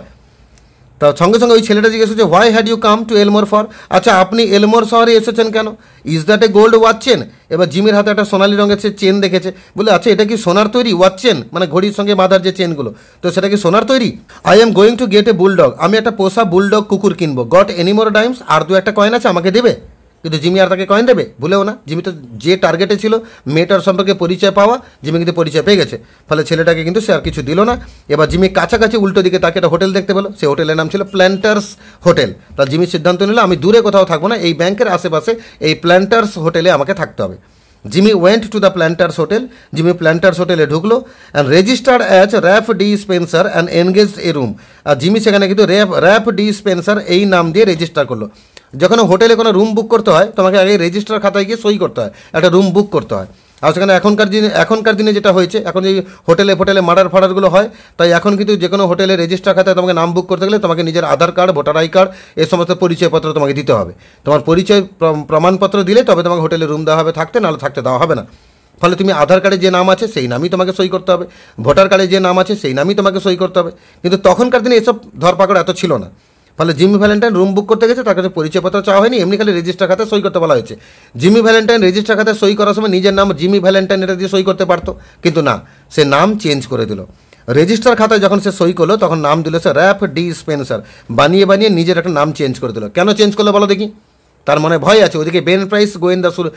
তা সঙ্গে সঙ্গে ওই ছেলেটা জিজ্ঞেস করছে why had you come to Elmore for আচ্ছা আপনি এলমোর শহরে এসেছেন কেন is that a gold chain এবার জিমের হাতে একটা সোনালি রঙের সে চেন দেখেছে বলে আচ্ছা এটা কি সোনার তৈরি ওয়াচ চেন মানে ঘড়ির সঙ্গে বাঁধার যে চেনগুলো তো সেটা কি সোনার তৈরি I am going to get a bulldog আমি একটা পোষা বুলডগ কুকুর কিনবো গট এনিমোর ডাইমস আর দু একটা কয়েন আছে আমাকে দেবে কিন্তু জিমি আর তাকে কয়েন দেবে ভুলেও না জিমি তো যে টার্গেটে ছিল মেয়েটার সম্পর্কে পরিচয় পাওয়া জিমি কিন্তু পরিচয় পেয়ে গেছে ফলে ছেলেটাকে কিন্তু সে আর কিছু দিল না এবার জিমি কাছাকাছি উল্টো দিকে তাকে একটা হোটেল দেখতে পেলো সে হোটেলের নাম ছিল প্ল্যান্টার্স হোটেল তা জিমি সিদ্ধান্ত নিল আমি দূরে কোথাও থাকবো না এই ব্যাংকের আশেপাশে এই প্ল্যান্টার্স হোটেলে আমাকে থাকতে হবে Jimmy went to the Planters hotel Jimmy Planters হোটেলে ঢুকলো and registered as Ralph D Spencer and engaged a room আর জিমি সেখানে কিন্তু র্যাফ র্যাফ ডি স্পেন্সার এই নাম দিয়ে রেজিস্টার করলো যখন হোটেলে কোনো রুম বুক করতে হয় তোমাকে আগে রেজিস্টার খাতায় গিয়ে সই করতে হয় একটা রুম বুক করতে হয় আর সেখানে এখনকার দিনে এখনকার দিনে যেটা হয়েছে এখন যে হোটেলে ফোটেলে মার্ডার ফাড়ারগুলো হয় তাই এখন কিন্তু যে কোনো হোটেলে রেজিস্টার খাতায় তোমাকে নাম বুক করতে গেলে তোমাকে নিজের Aadhaar card voter I card এ সমস্ত পরিচয়পত্র তোমাকে দিতে হবে তোমার পরিচয় প্রমাণপত্র দিলে তবে তোমাকে হোটেলে রুম দেওয়া হবে থাকতে নাহলে থাকতে দেওয়া হবে না ফলে তুমি আধার কার্ডে যে নাম আছে সেই নামই তোমাকে সই করতে হবে ভোটার কার্ডে যে নাম আছে সেই নামই তোমাকে সই করতে হবে কিন্তু তখনকার দিনে এসব ধরপাকড় এত ছিল না ফলে জিমি ভ্যালেন্টাইন রুম বুক করতে গেছে তার কাছে পরিচয়পত্র চাওয়া হয়নি এমনি খালি রেজিস্টার খাতে সই করতে বলা হয়েছে জিমি ভ্যালেন্টাইন রেজিস্টার খাতে সই করার সময় নিজের নাম জিমি ভ্যালেন্টাইন এটা দিয়ে সই করতে পারতো কিন্তু না সে নাম চেঞ্জ করে দিল রেজিস্টার খাতায় যখন সে সই করলো তখন নাম দিল সে র্যাপ ডি স্পেন্সার বানিয়ে বানিয়ে নিজের একটা নাম চেঞ্জ করে দিল কেন চেঞ্জ করলো বলো দেখি তার মনে ভয় আছে ওদিকে বেন প্রাইস গোয়েন্দা শুরু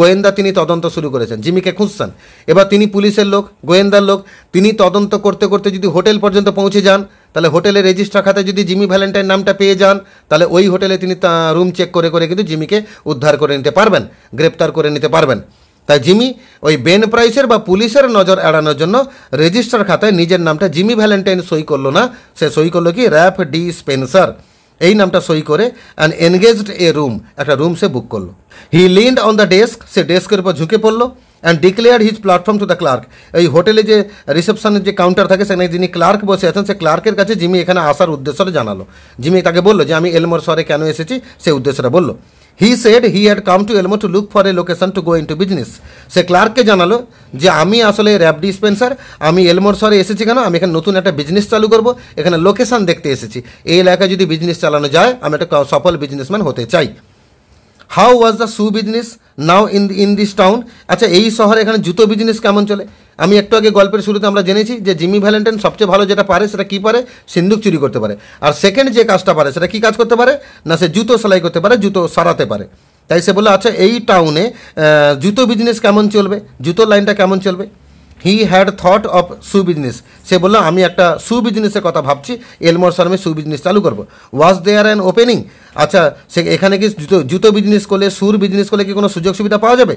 গোয়েন্দা তিনি তদন্ত শুরু করেছেন জিমিকে খুঁজছেন এবার তিনি পুলিশের লোক গোয়েন্দার লোক তিনি তদন্ত করতে করতে যদি হোটেল পর্যন্ত পৌঁছে যান তাহলে হোটেলের রেজিস্ট্রার খাতে যদি জিমি ভ্যালেন্টাইন নামটা পেয়ে যান তাহলে ওই হোটেলে তিনি রুম চেক করে করে কিন্তু জিমিকে উদ্ধার করে নিতে পারবেন গ্রেপ্তার করে নিতে পারবেন তাই জিমি ওই বেন প্রাইসের বা পুলিশের নজর এড়ানোর জন্য রেজিস্ট্রার খাতায় নিজের নামটা জিমি ভ্যালেন্টাইন সই করলো না সে সই করলো কি র্যাফ ডি স্পেন্সার এই নামটা সই করে অ্যান্ড এনগেজড এ রুম একটা রুম সে বুক করলো he leaned on the desk সে ডেস্কের উপর ঝুঁকে পড়লো and declare his platform to the clerk এই হোটেলে যে রিসেপশনের যে কাউন্টার থাকে সেখানে যিনি ক্লার্ক বসে আছেন সে ক্লার্কের কাছে জিমি এখানে আসার উদ্দেশ্যটা জানালো জিমি তাকে বললো যে আমি এলমোর শহরে কেন এসেছি সে উদ্দেশ্যটা বললো he said he had come to Elmore to look for a location to go to business সে ক্লার্ককে জানালো যে আমি আসলে র্যাপ ডিসপেন্সার আমি এলমোর শহরে এসেছি কেন আমি এখানে নতুন একটা বিজনেস চালু করব এখানে লোকেশন দেখতে এসেছি এই এলাকায় যদি বিজনেস চালানো যায় আমি একটা সফল বিজনেসম্যান হতে চাই how was the shoe business now in in this town আচ্ছা এই শহরে এখানে জুতো বিজনেস কেমন চলে আমি একটু আগে গল্পের শুরুতে আমরা জেনেছি যে জিমি ভ্যালেন্টাইন সবচেয়ে ভালো যেটা পারে সেটা কী পারে সিন্দুক চুরি করতে পারে আর সেকেন্ড যে কাজটা পারে সেটা কী কাজ করতে পারে না সে জুতো সেলাই করতে পারে জুতো সারাতে পারে তাই সে বললো আচ্ছা এই টাউনে জুতো বিজনেস কেমন চলবে জুতো লাইনটা কেমন চলবে he had thought of shoe business সে বললো আমি একটা সু বিজনেসের কথা ভাবছি এলমোর সালামে সু বিজনেস চালু করবো ওয়াজ দেয়ার অ্যান ওপেনিং আচ্ছা সে এখানে কি জুতো জুতো বিজনেস করলে সুর বিজনেস করলে কি কোনো সুযোগ সুবিধা পাওয়া যাবে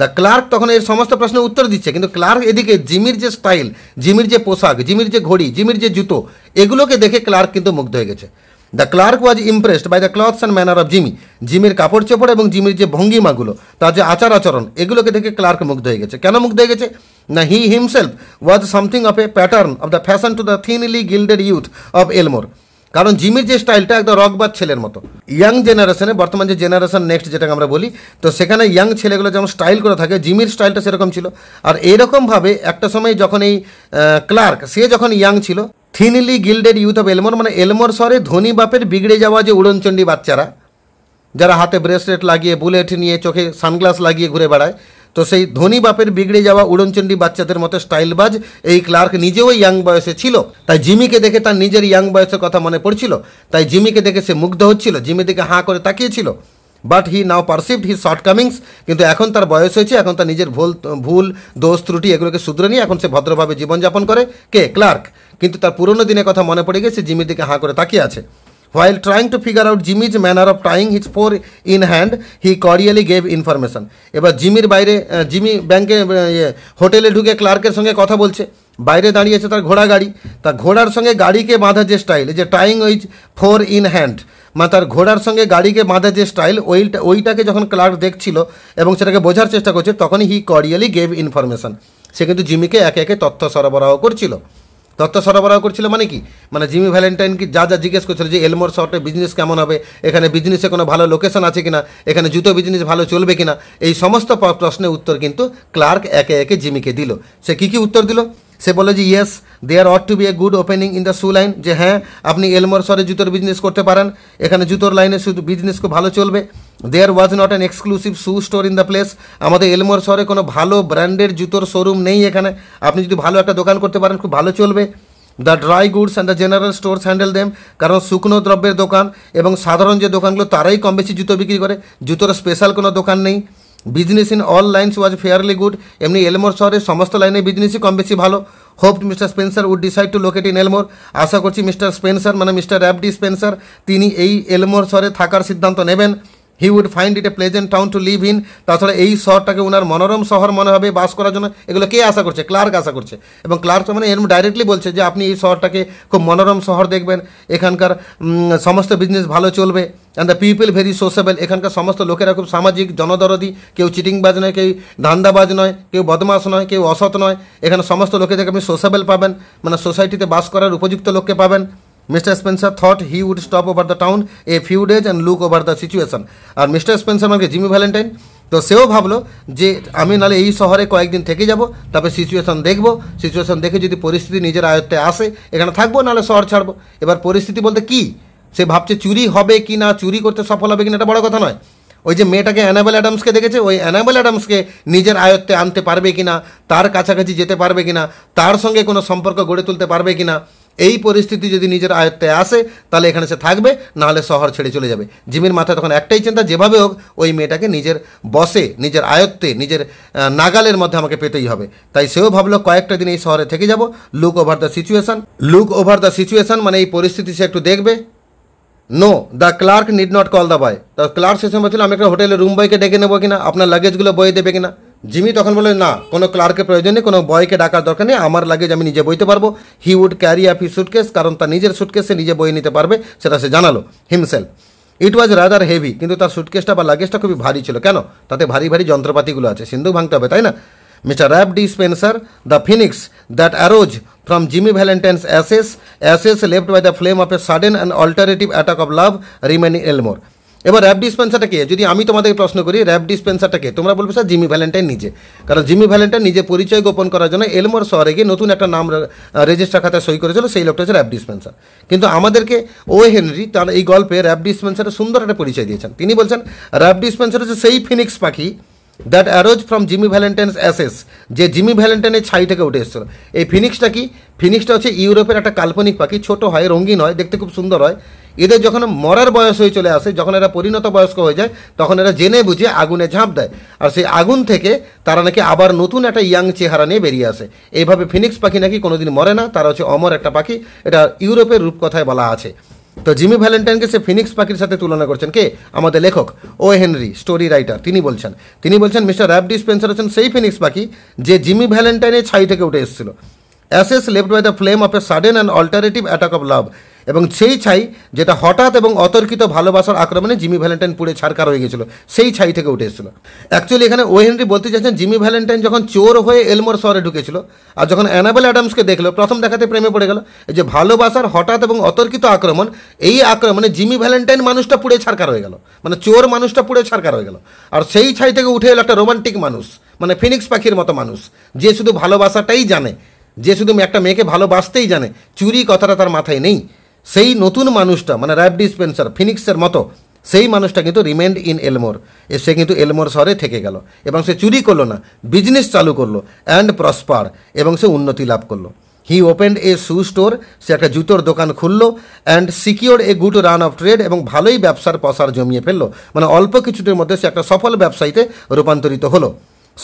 দ্য ক্লার্ক তখন এর সমস্ত প্রশ্নের উত্তর দিচ্ছে কিন্তু ক্লার্ক এদিকে জিমির যে স্টাইল জিমির যে পোশাক জিমির যে ঘড়ি জিমির যে জুতো এগুলোকে দেখে ক্লার্ক কিন্তু মুগ্ধ হয়ে গেছে the clerk was impressed by the clothes and manner of Jimmy জিমির কাপড় চোপড় এবং জিমির যে ভঙ্গিমাগুলো তার যে আচার আচরণ এগুলোকে দেখে ক্লার্ক মুগ্ধ হয়ে গেছে কেন মুগ্ধ হয়ে গেছে Now he himself was something of a pattern of the fashion to the thinly gilded youth of Elmore. কারণ জিমির যে স্টাইলটা একদম রকবাদ ছেলের মতো ইয়াং জেনারেশনে বর্তমান যে জেনারেশন নেক্সট যেটাকে আমরা বলি তো সেখানে ইয়াং ছেলেগুলো যেমন স্টাইল করে থাকে জিমির স্টাইলটা সেরকম ছিল আর এরকমভাবে একটা সময় যখন এই ক্লার্ক সে যখন ইয়াং ছিল thinly gilded youth of Elmore মানে এলমোর স্বরে ধনী বাপের বিগড়ে যাওয়া যে উড়নচণ্ডী বাচ্চারা যারা হাতে ব্রেসলেট লাগিয়ে বুলেট নিয়ে চোখে সানগ্লাস লাগিয়ে ঘুরে বেড়ায় তো সেই ধনী বাপের বিগড়ে যাওয়া উড়নচণ্ডী বাচ্চাদের মতো স্টাইলবাজ এই ক্লার্ক নিজেও ইয়াং বয়সে ছিল তাই জিমিকে দেখে তার নিজের ইয়াং বয়সের কথা মনে পড়ছিল তাই জিমিকে দেখে সে মুগ্ধ হচ্ছিল জিমি দিকে হাঁ করে তাকিয়েছিল but he now perceived he shortcomings কিন্তু এখন তার বয়স হয়েছে এখন তার নিজের ভুল ভুল দোষ ত্রুটি এগুলোকে শুধরে নিয়ে এখন সে ভদ্রভাবে জীবনযাপন করে কে ক্লার্ক কিন্তু তার পুরনো দিনের কথা মনে পড়ে গেছে জিমির দিকে হাঁ করে তাকিয়ে আছে trying to figure out Jim Jimmy's manner of trying his four in hand he cordially gave information এবার জিমির বাইরে জিমি ব্যাংকে হোটেলে ঢুকে ক্লার্কের সঙ্গে কথা বলছে বাইরে দাঁড়িয়েছে তার ঘোড়া গাড়ি তা ঘোড়ার সঙ্গে গাড়িকে বাঁধা যে স্টাইল যে টাইং ওই ফোর ইন হ্যান্ড মা তার ঘোড়ার সঙ্গে গাড়িকে বাঁধা যে স্টাইল ওইটা ওইটাকে যখন ক্লার্ক দেখছিল এবং সেটাকে বোঝার চেষ্টা করছে তখনই হি করিয়ালি গেভ ইনফরমেশন সে কিন্তু জিমিকে একে একে তথ্য সরবরাহ করছিল তথ্য সরবরাহ করছিল মানে কি মানে জিমি ভ্যালেন্টাইনকে যা যা জিজ্ঞেস করছিল যে এলমোর শহরটা বিজনেস কেমন হবে এখানে বিজনেসে কোনো ভালো লোকেশন আছে কিনা এখানে জুতো বিজনেস ভালো চলবে কিনা এই সমস্ত প্রশ্নের উত্তর কিন্তু ক্লার্ক একে একে জিমিকে দিল সে কী কী উত্তর দিল সে বলে যে yes there ought to be a good opening in the shoe line যে হ্যাঁ আপনি এলমোর সরে জুতোর বিজনেস করতে পারেন এখানে জুতোর লাইনে শুধু বিজনেস খুব ভালো চলবে there was not an exclusive shoe store in the place আমাদের এলমোর শহরে কোনো ভালো ব্র্যান্ডের জুতোর শোরুম নেই এখানে আপনি যদি ভালো একটা দোকান করতে পারেন খুব ভালো চলবে the dry goods and the general stores handle them কারণ শুকনো দ্রব্যের দোকান এবং সাধারণ যে দোকানগুলো তারাই কম বেশি জুতো বিক্রি করে জুতোর স্পেশাল কোনো দোকান নেই business in all lines was fairly good এমনি এলমোর শহরে সমস্ত লাইনে বিজনেসই কম বেশি ভালো hope Mr Spencer would decide to locate in Elmore আশা করছি মিস্টার স্পেন্সার মানে মিস্টার অ্যাবডি স্পেন্সার তিনি এই এলমোর শহরে থাকার সিদ্ধান্ত নেবেন he would find it a pleasant town to live in তাছাড়া এই শহরটাকে ওনার মনোরম শহর মনে হবে বাস করার জন্য এগুলো কে আশা করছে ক্লার্ক আশা করছে এবং ক্লার্ক মানে এরম ডাইরেক্টলি বলছে যে আপনি এই শহরটাকে খুব মনোরম শহর দেখবেন এখানকার সমস্ত বিজনেস ভালো চলবে and the people very sociable এখানকার সমস্ত লোকেরা খুব সামাজিক জনদরদি কেউ চিটিংবাজ নয় কেউ ধান্দাবাজ নয় কেউ বদমাস নয় কেউ অসৎ নয় এখানে সমস্ত লোকেদেরকে আপনি সোসেবেল পাবেন মানে সোসাইটিতে বাস করার উপযুক্ত লোককে পাবেন Mr Spencer thought he would stop over the town a few days and look over the situation আর মিস্টার স্পেন্সার মানে জিমি ভ্যালেন্টাইন তো সেও ভাবলো যে আমি নাহলে এই শহরে কয়েকদিন থেকে যাব তারপরে সিচুয়েশন দেখব সিচুয়েশন দেখে যদি পরিস্থিতি নিজের আয়ত্তে আসে এখানে থাকবো নাহলে শহর ছাড়বো এবার পরিস্থিতি বলতে কি সে ভাবছে চুরি হবে কি না চুরি করতে সফল হবে কি না এটা বড় কথা নয় ওই যে মেয়েটাকে অ্যানাবেল অ্যাডামসকে দেখেছে ওই অ্যানাবেল অ্যাডামসকে নিজের আয়ত্তে আনতে পারবে কি না তার কাছাকাছি যেতে পারবে কি না তার সঙ্গে কোনো সম্পর্ক গড়ে তুলতে পারবে কি না এই পরিস্থিতি যদি নিজের আয়ত্তে আসে তাহলে এখানে সে থাকবে নাহলে শহর ছেড়ে চলে যাবে জিমির মাথায় তখন একটাই চিন্তা যেভাবে হোক ওই মেয়েটাকে নিজের বসে নিজের আয়ত্তে নিজের নাগালের মধ্যে আমাকে পেতেই হবে তাই সেও ভাবলো কয়েকটা দিন এই শহরে থেকে যাব look over the situation look over the situation মানে এই পরিস্থিতি সে একটু দেখবে no the clerk need not call the boy তো ক্লার্ক সে সময় ছিল আমি একটা হোটেলে রুম বয়কে ডেকে নেবো কিনা আপনার লাগেজগুলো বয়ে দেবে কিনা জিমি তখন বলে না কোনো ক্লার্কের প্রয়োজন নেই কোনো বয়কে ডাকার দরকার নেই আমার লাগেজ আমি নিজে বইতে পারবো he would carry up he suitcase কারণ তার নিজের সুটকেসে নিজে বই নিতে পারবে সেটা সে জানালো হিমসেল ইট ওয়াজ রাদার হেভি কিন্তু তার সুটকেসটা বা লাগেজটা খুবই ভারী ছিল কেন তাতে ভারী ভারী যন্ত্রপাতিগুলো আছে সিন্ধু ভাঙতে হবে তাই না mister Ralph D Spencer the phoenix that arose from Jimmy Valentine's ashes ashes left by the flame of a sudden and alternative attack of love remained in Elmore এবার র্যাপ কে যদি আমি তোমাদের প্রশ্ন করি র্যাপ কে তোমরা বলবে স্যার জিমি ভ্যালেন্টাইন নিজে কারণ জিমি ভ্যালেন্টাইন নিজে পরিচয় গোপন করার জন্য এলমোর শহরে গিয়ে নতুন একটা নাম রেজিস্টার খাতায় সই করেছিল সেই লোকটা হচ্ছে র্যাপ ডিসপেন্সার কিন্তু আমাদেরকে ও হেনরি তার এই গল্পে র্যাপ ডিসপেন্সারের সুন্দর একটা পরিচয় দিয়েছেন তিনি বলছেন র্যাপ ডিসপেন্সার হচ্ছে সেই ফিনিক্স পাখি that arose from Jimmy Valentine's ashes যে জিমি ভ্যালেন্টাইনের ছাই থেকে উঠে এসেছিল এই ফিনিক্সটা কি ফিনিক্সটা হচ্ছে ইউরোপের একটা কাল্পনিক পাখি ছোট হয় রঙিন হয় দেখতে খুব সুন্দর হয় এদের যখন মরার বয়স হয়ে চলে আসে যখন এরা পরিণত বয়স্ক হয়ে যায় তখন এরা জেনে বুঝে আগুনে ঝাঁপ দেয় আর সেই আগুন থেকে তারা নাকি আবার নতুন একটা ইয়াং চেহারা নিয়ে বেরিয়ে আসে এইভাবে ফিনিক্স পাখি নাকি কোনোদিন মরে না তারা হচ্ছে অমর একটা পাখি এটা ইউরোপের রূপকথায় বলা আছে তো জিমি ভ্যালেন্টাইনকে সে ফিনিক্স পাখির সাথে তুলনা করছেন কে আমাদের লেখক ও হেনরি স্টোরি রাইটার তিনি বলছেন তিনি বলছেন মিস্টার র্যাব ডিসপেন্সার হচ্ছেন সেই ফিনিক্স পাখি যে জিমি ভ্যালেন্টাইনের ছাই থেকে উঠে এসেছিল ashes left by the flame of a sudden and alternative attack of love এবং সেই ছাই যেটা হঠাৎ এবং অতর্কিত ভালোবাসার আক্রমণে জিমি ভ্যালেন্টাইন পুড়ে ছাড়কার হয়ে গেছিল সেই ছাই থেকে উঠে এসেছিল অ্যাকচুয়ালি এখানে ও হেনরি বলতে চাইছেন জিমি ভ্যালেন্টাইন যখন চোর হয়ে এলমোর শহরে ঢুকেছিল আর যখন অ্যানাবেল অ্যাডামসকে দেখলো প্রথম দেখাতে প্রেমে পড়ে গেল যে ভালোবাসার হঠাৎ এবং অতর্কিত আক্রমণ এই আক্রমণে জিমি ভ্যালেন্টাইন মানুষটা পুড়ে ছাড়কার হয়ে গেল মানে চোর মানুষটা পুড়ে ছাড়কার হয়ে গেল আর সেই ছাই থেকে উঠে এলো একটা রোমান্টিক মানুষ মানে ফিনিক্স পাখির মতো মানুষ যে শুধু ভালোবাসাটাই জানে যে শুধু একটা মেয়েকে ভালোবাসতেই জানে চুরি কথাটা তার মাথায় নেই সেই নতুন মানুষটা মানে র্যাপ ডিসপেন্সার ফিনিক্সের মতো সেই মানুষটা কিন্তু রিমেন্ড ইন এলমোর সে কিন্তু এলমোর শহরে থেকে গেল এবং সে চুরি করলো না বিজনেস চালু করলো অ্যান্ড প্রসপার এবং সে উন্নতি লাভ করলো হি ওপেন এ শু স্টোর সে একটা জুতোর দোকান খুললো and secure a good run of trade এবং ভালোই ব্যবসার পসার জমিয়ে ফেললো মানে অল্প কিছুটির মধ্যে সে একটা সফল ব্যবসায়ীতে রূপান্তরিত হলো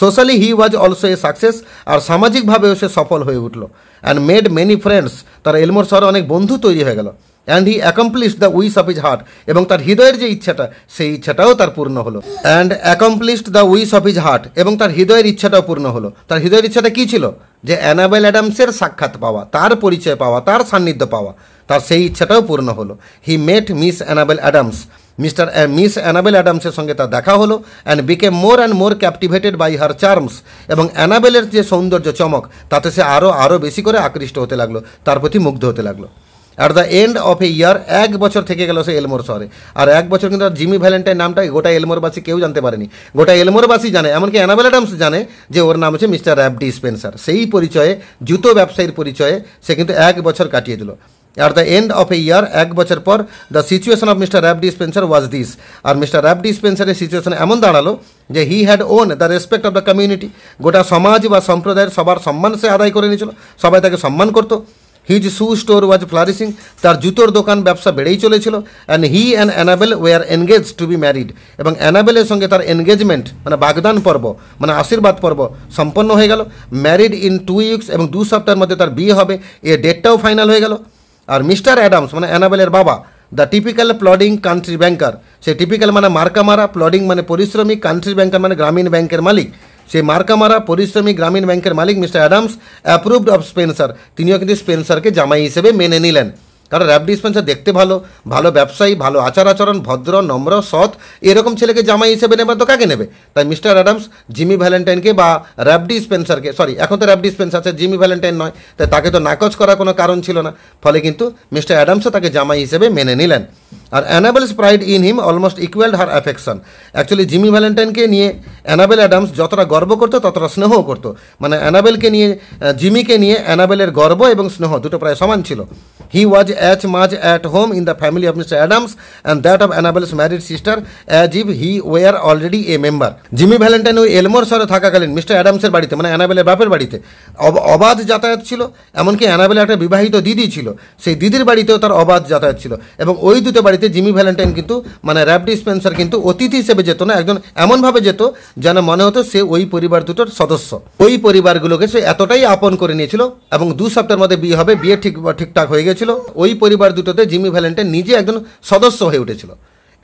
socially he was also a success আর সামাজিকভাবেও সে সফল হয়ে উঠল অ্যান্ড মেড মেনি ফ্রেন্ডস তার এলমোর শহরে অনেক বন্ধু তৈরি হয়ে গেল and he accomplish the wish of his heart এবং তার হৃদয়ের যে ইচ্ছাটা সেই ইচ্ছাটাও তার পূর্ণ হলো and accomplished the wish of his heart এবং তার হৃদয়ের ইচ্ছাটাও পূর্ণ হলো তার হৃদয়ের ইচ্ছাটা কী ছিল যে অ্যানাবেল অ্যাডামসের সাক্ষাৎ পাওয়া তার পরিচয় পাওয়া তার সান্নিধ্য পাওয়া তার সেই ইচ্ছাটাও পূর্ণ হলো he met Miss Annabel Adams mister Miss Annabel অ্যাডামসের সঙ্গে তার দেখা হলো and became more and more captivated by her charms এবং অ্যানাবেলের যে সৌন্দর্য চমক তাতে সে আরও আরও বেশি করে আকৃষ্ট হতে লাগলো তার প্রতি মুগ্ধ হতে লাগলো at the end of a year এক বছর থেকে গেল সে এলমোর শহরে আর এক বছর কিন্তু জিমি ভ্যালেন্টাইন নামটা গোটা এলমোরবাসী কেউ জানতে পারেনি গোটা এলমোরবাসী জানে এমনকি অ্যানাবেল অ্যাডামস জানে যে ওর নাম হচ্ছে মিস্টার র্যাবডি স্পেন্সার সেই পরিচয়ে জুতো ব্যবসায়ীর পরিচয়ে সে কিন্তু এক বছর কাটিয়ে দিল at the end of a year এক বছর পর the situation of mister Ralph D Spencer was this আর মিস্টার র্যাব ডিসপেন্সারের সিচুয়েশন এমন দাঁড়ালো যে he had won the respect of the community গোটা সমাজ বা সম্প্রদায়ের সবার সম্মান সে আদায় করে নিয়েছিল সবাই তাকে সম্মান করতো his shoe store was flourishing তার জুতোর দোকান ব্যবসা বেড়েই চলেছিল and he and Annabel were engage to be married এবং অ্যানাবেলের সঙ্গে তার এনগেজমেন্ট মানে বাগদান পর্ব মানে আশীর্বাদ পর্ব সম্পন্ন হয়ে গেল ম্যারিড ইন টু উইক্স এবং দু সপ্তাহের মধ্যে তার বিয়ে হবে এ ডেটটাও ফাইনাল হয়ে গেল আর মিস্টার অ্যাডামস মানে অ্যানাবেলের বাবা the typical plodding country banker সে টিপিক্যাল মানে মার্কামারা প্লডিং মানে পরিশ্রমিক কান্ট্রি ব্যাংকার মানে গ্রামীণ ব্যাংকের মালিক মার্কা মার্কামারা পরিশ্রমিক গ্রামীণ ব্যাংকের মালিক mister Adams approved of Spencer তিনিও কিন্তু স্পেন্সারকে জামাই হিসেবে মেনে নিলেন কারণ র্যাব ডিসপেন্সার দেখতে ভালো ভালো ব্যবসায়ী ভালো আচার আচরণ ভদ্র নম্র সৎ এরকম ছেলেকে জামাই হিসেবে নেবে তো কাকে নেবে তাই মিস্টার অ্যাডামস জিমি ভ্যালেন্টাইনকে বা র্যাব ডিসপেন্সারকে সরি এখন তো র্যাব ডিসপেন্সার আছে জিমি ভ্যালেন্টাইন নয় তাই তাকে তো নাকচ করার কোনো কারণ ছিল না ফলে কিন্তু মিস্টার অ্যাডামসও তাকে জামাই হিসেবে মেনে নিলেন আর Annabel's pride in him almost equal her affection actually Jimmy ভ্যালেন্টাইনকে নিয়ে অ্যানাবেল অ্যাডামস যতটা গর্ব করতো ততটা স্নেহও করতো মানে অ্যানাবেলকে নিয়ে জিমিকে নিয়ে অ্যানাবেলের গর্ব এবং স্নেহ দুটো প্রায় সমান ছিল he was as much at home in the family of Mr. Adams and that of Annabelle's married sister as if he were already a member. Jimmy Valentine ওই এলমোর শহরে থাকাকালীন মিস্টার অ্যাডামসের বাড়িতে মানে অ্যানাবেলের বাপের বাড়িতে অবাধ যাতায়াত ছিল এমনকি অ্যানাবেলের একটা বিবাহিত দিদি ছিল সেই দিদির বাড়িতেও তার অবাধ যাতায়াত ছিল এবং ওই দুটো বাড়িতে জিমি ভ্যালেন্টাইন কিন্তু মানে র্যাপ ডিসপেন্সার কিন্তু অতিথি হিসেবে যেত না একজন এমনভাবে যেত যেন মনে হতো সে ওই পরিবার দুটোর সদস্য ওই পরিবারগুলোকে সে এতটাই আপন করে নিয়েছিল এবং দু সপ্তাহের মধ্যে বিয়ে হবে বিয়ে ঠিক ঠিকঠাক হয়ে গেছিল ওই ওই পরিবার দুটোতে জিমি ভ্যালেন্টাইন নিজে একজন সদস্য হয়ে উঠেছিল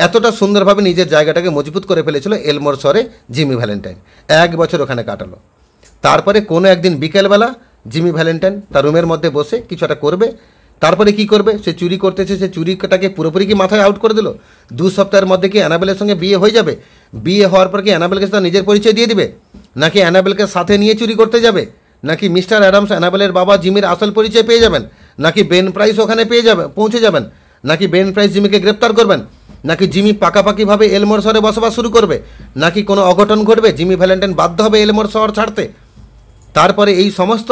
এতটা সুন্দরভাবে নিজের জায়গাটাকে মজবুত করে ফেলেছিল এলমোর সরে জিমি ভ্যালেন্টাইন এক বছর ওখানে কাটালো তারপরে কোনো একদিন বিকেলবেলা জিমি ভ্যালেন্টাইন তার রুমের মধ্যে বসে কিছু একটা করবে তারপরে কি করবে সে চুরি করতেছে সে চুরিটাকে পুরোপুরি কি মাথায় আউট করে দিল দু সপ্তাহের মধ্যে কি অ্যানাবেলের সঙ্গে বিয়ে হয়ে যাবে বিয়ে হওয়ার পর কি অ্যানাবেলকে তার নিজের পরিচয় দিয়ে দিবে নাকি অ্যানাবেলকে সাথে নিয়ে চুরি করতে যাবে নাকি মিস্টার অ্যাডামস অ্যানাবেলের বাবা জিমির আসল পরিচয় পেয়ে যাবেন নাকি বেন প্রাইস ওখানে পেয়ে যাবে পৌঁছে যাবেন নাকি বেন প্রাইস জিমিকে গ্রেপ্তার করবেন নাকি জিমি পাকাপাকিভাবে এলমোর শহরে বসবাস শুরু করবে নাকি কোনো অঘটন ঘটবে জিমি ভ্যালেন্টাইন বাধ্য হবে এলমোর শহর ছাড়তে তারপরে এই সমস্ত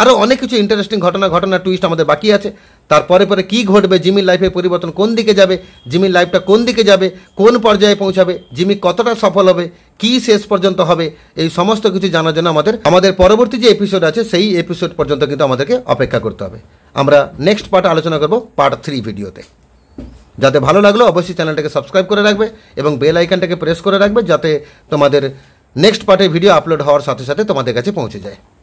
আরও অনেক কিছু ইন্টারেস্টিং ঘটনা ঘটনা টুইস্ট আমাদের বাকি আছে তারপরে পরে কি ঘটবে জিমির লাইফের পরিবর্তন কোন দিকে যাবে জিমির লাইফটা কোন দিকে যাবে কোন পর্যায়ে পৌঁছাবে জিমি কতটা সফল হবে কি শেষ পর্যন্ত হবে এই সমস্ত কিছু জানার জন্য আমাদের আমাদের পরবর্তী যে এপিসোড আছে সেই এপিসোড পর্যন্ত কিন্তু আমাদেরকে অপেক্ষা করতে হবে আমরা নেক্সট পার্ট আলোচনা করব পার্ট থ্রি ভিডিওতে যাতে ভালো লাগলো অবশ্যই চ্যানেলটাকে সাবস্ক্রাইব করে রাখবে এবং বেল আইকনটাকে প্রেস করে রাখবে যাতে তোমাদের নেক্সট পার্টে ভিডিও আপলোড হওয়ার সাথে সাথে তোমাদের কাছে পৌঁছে যায়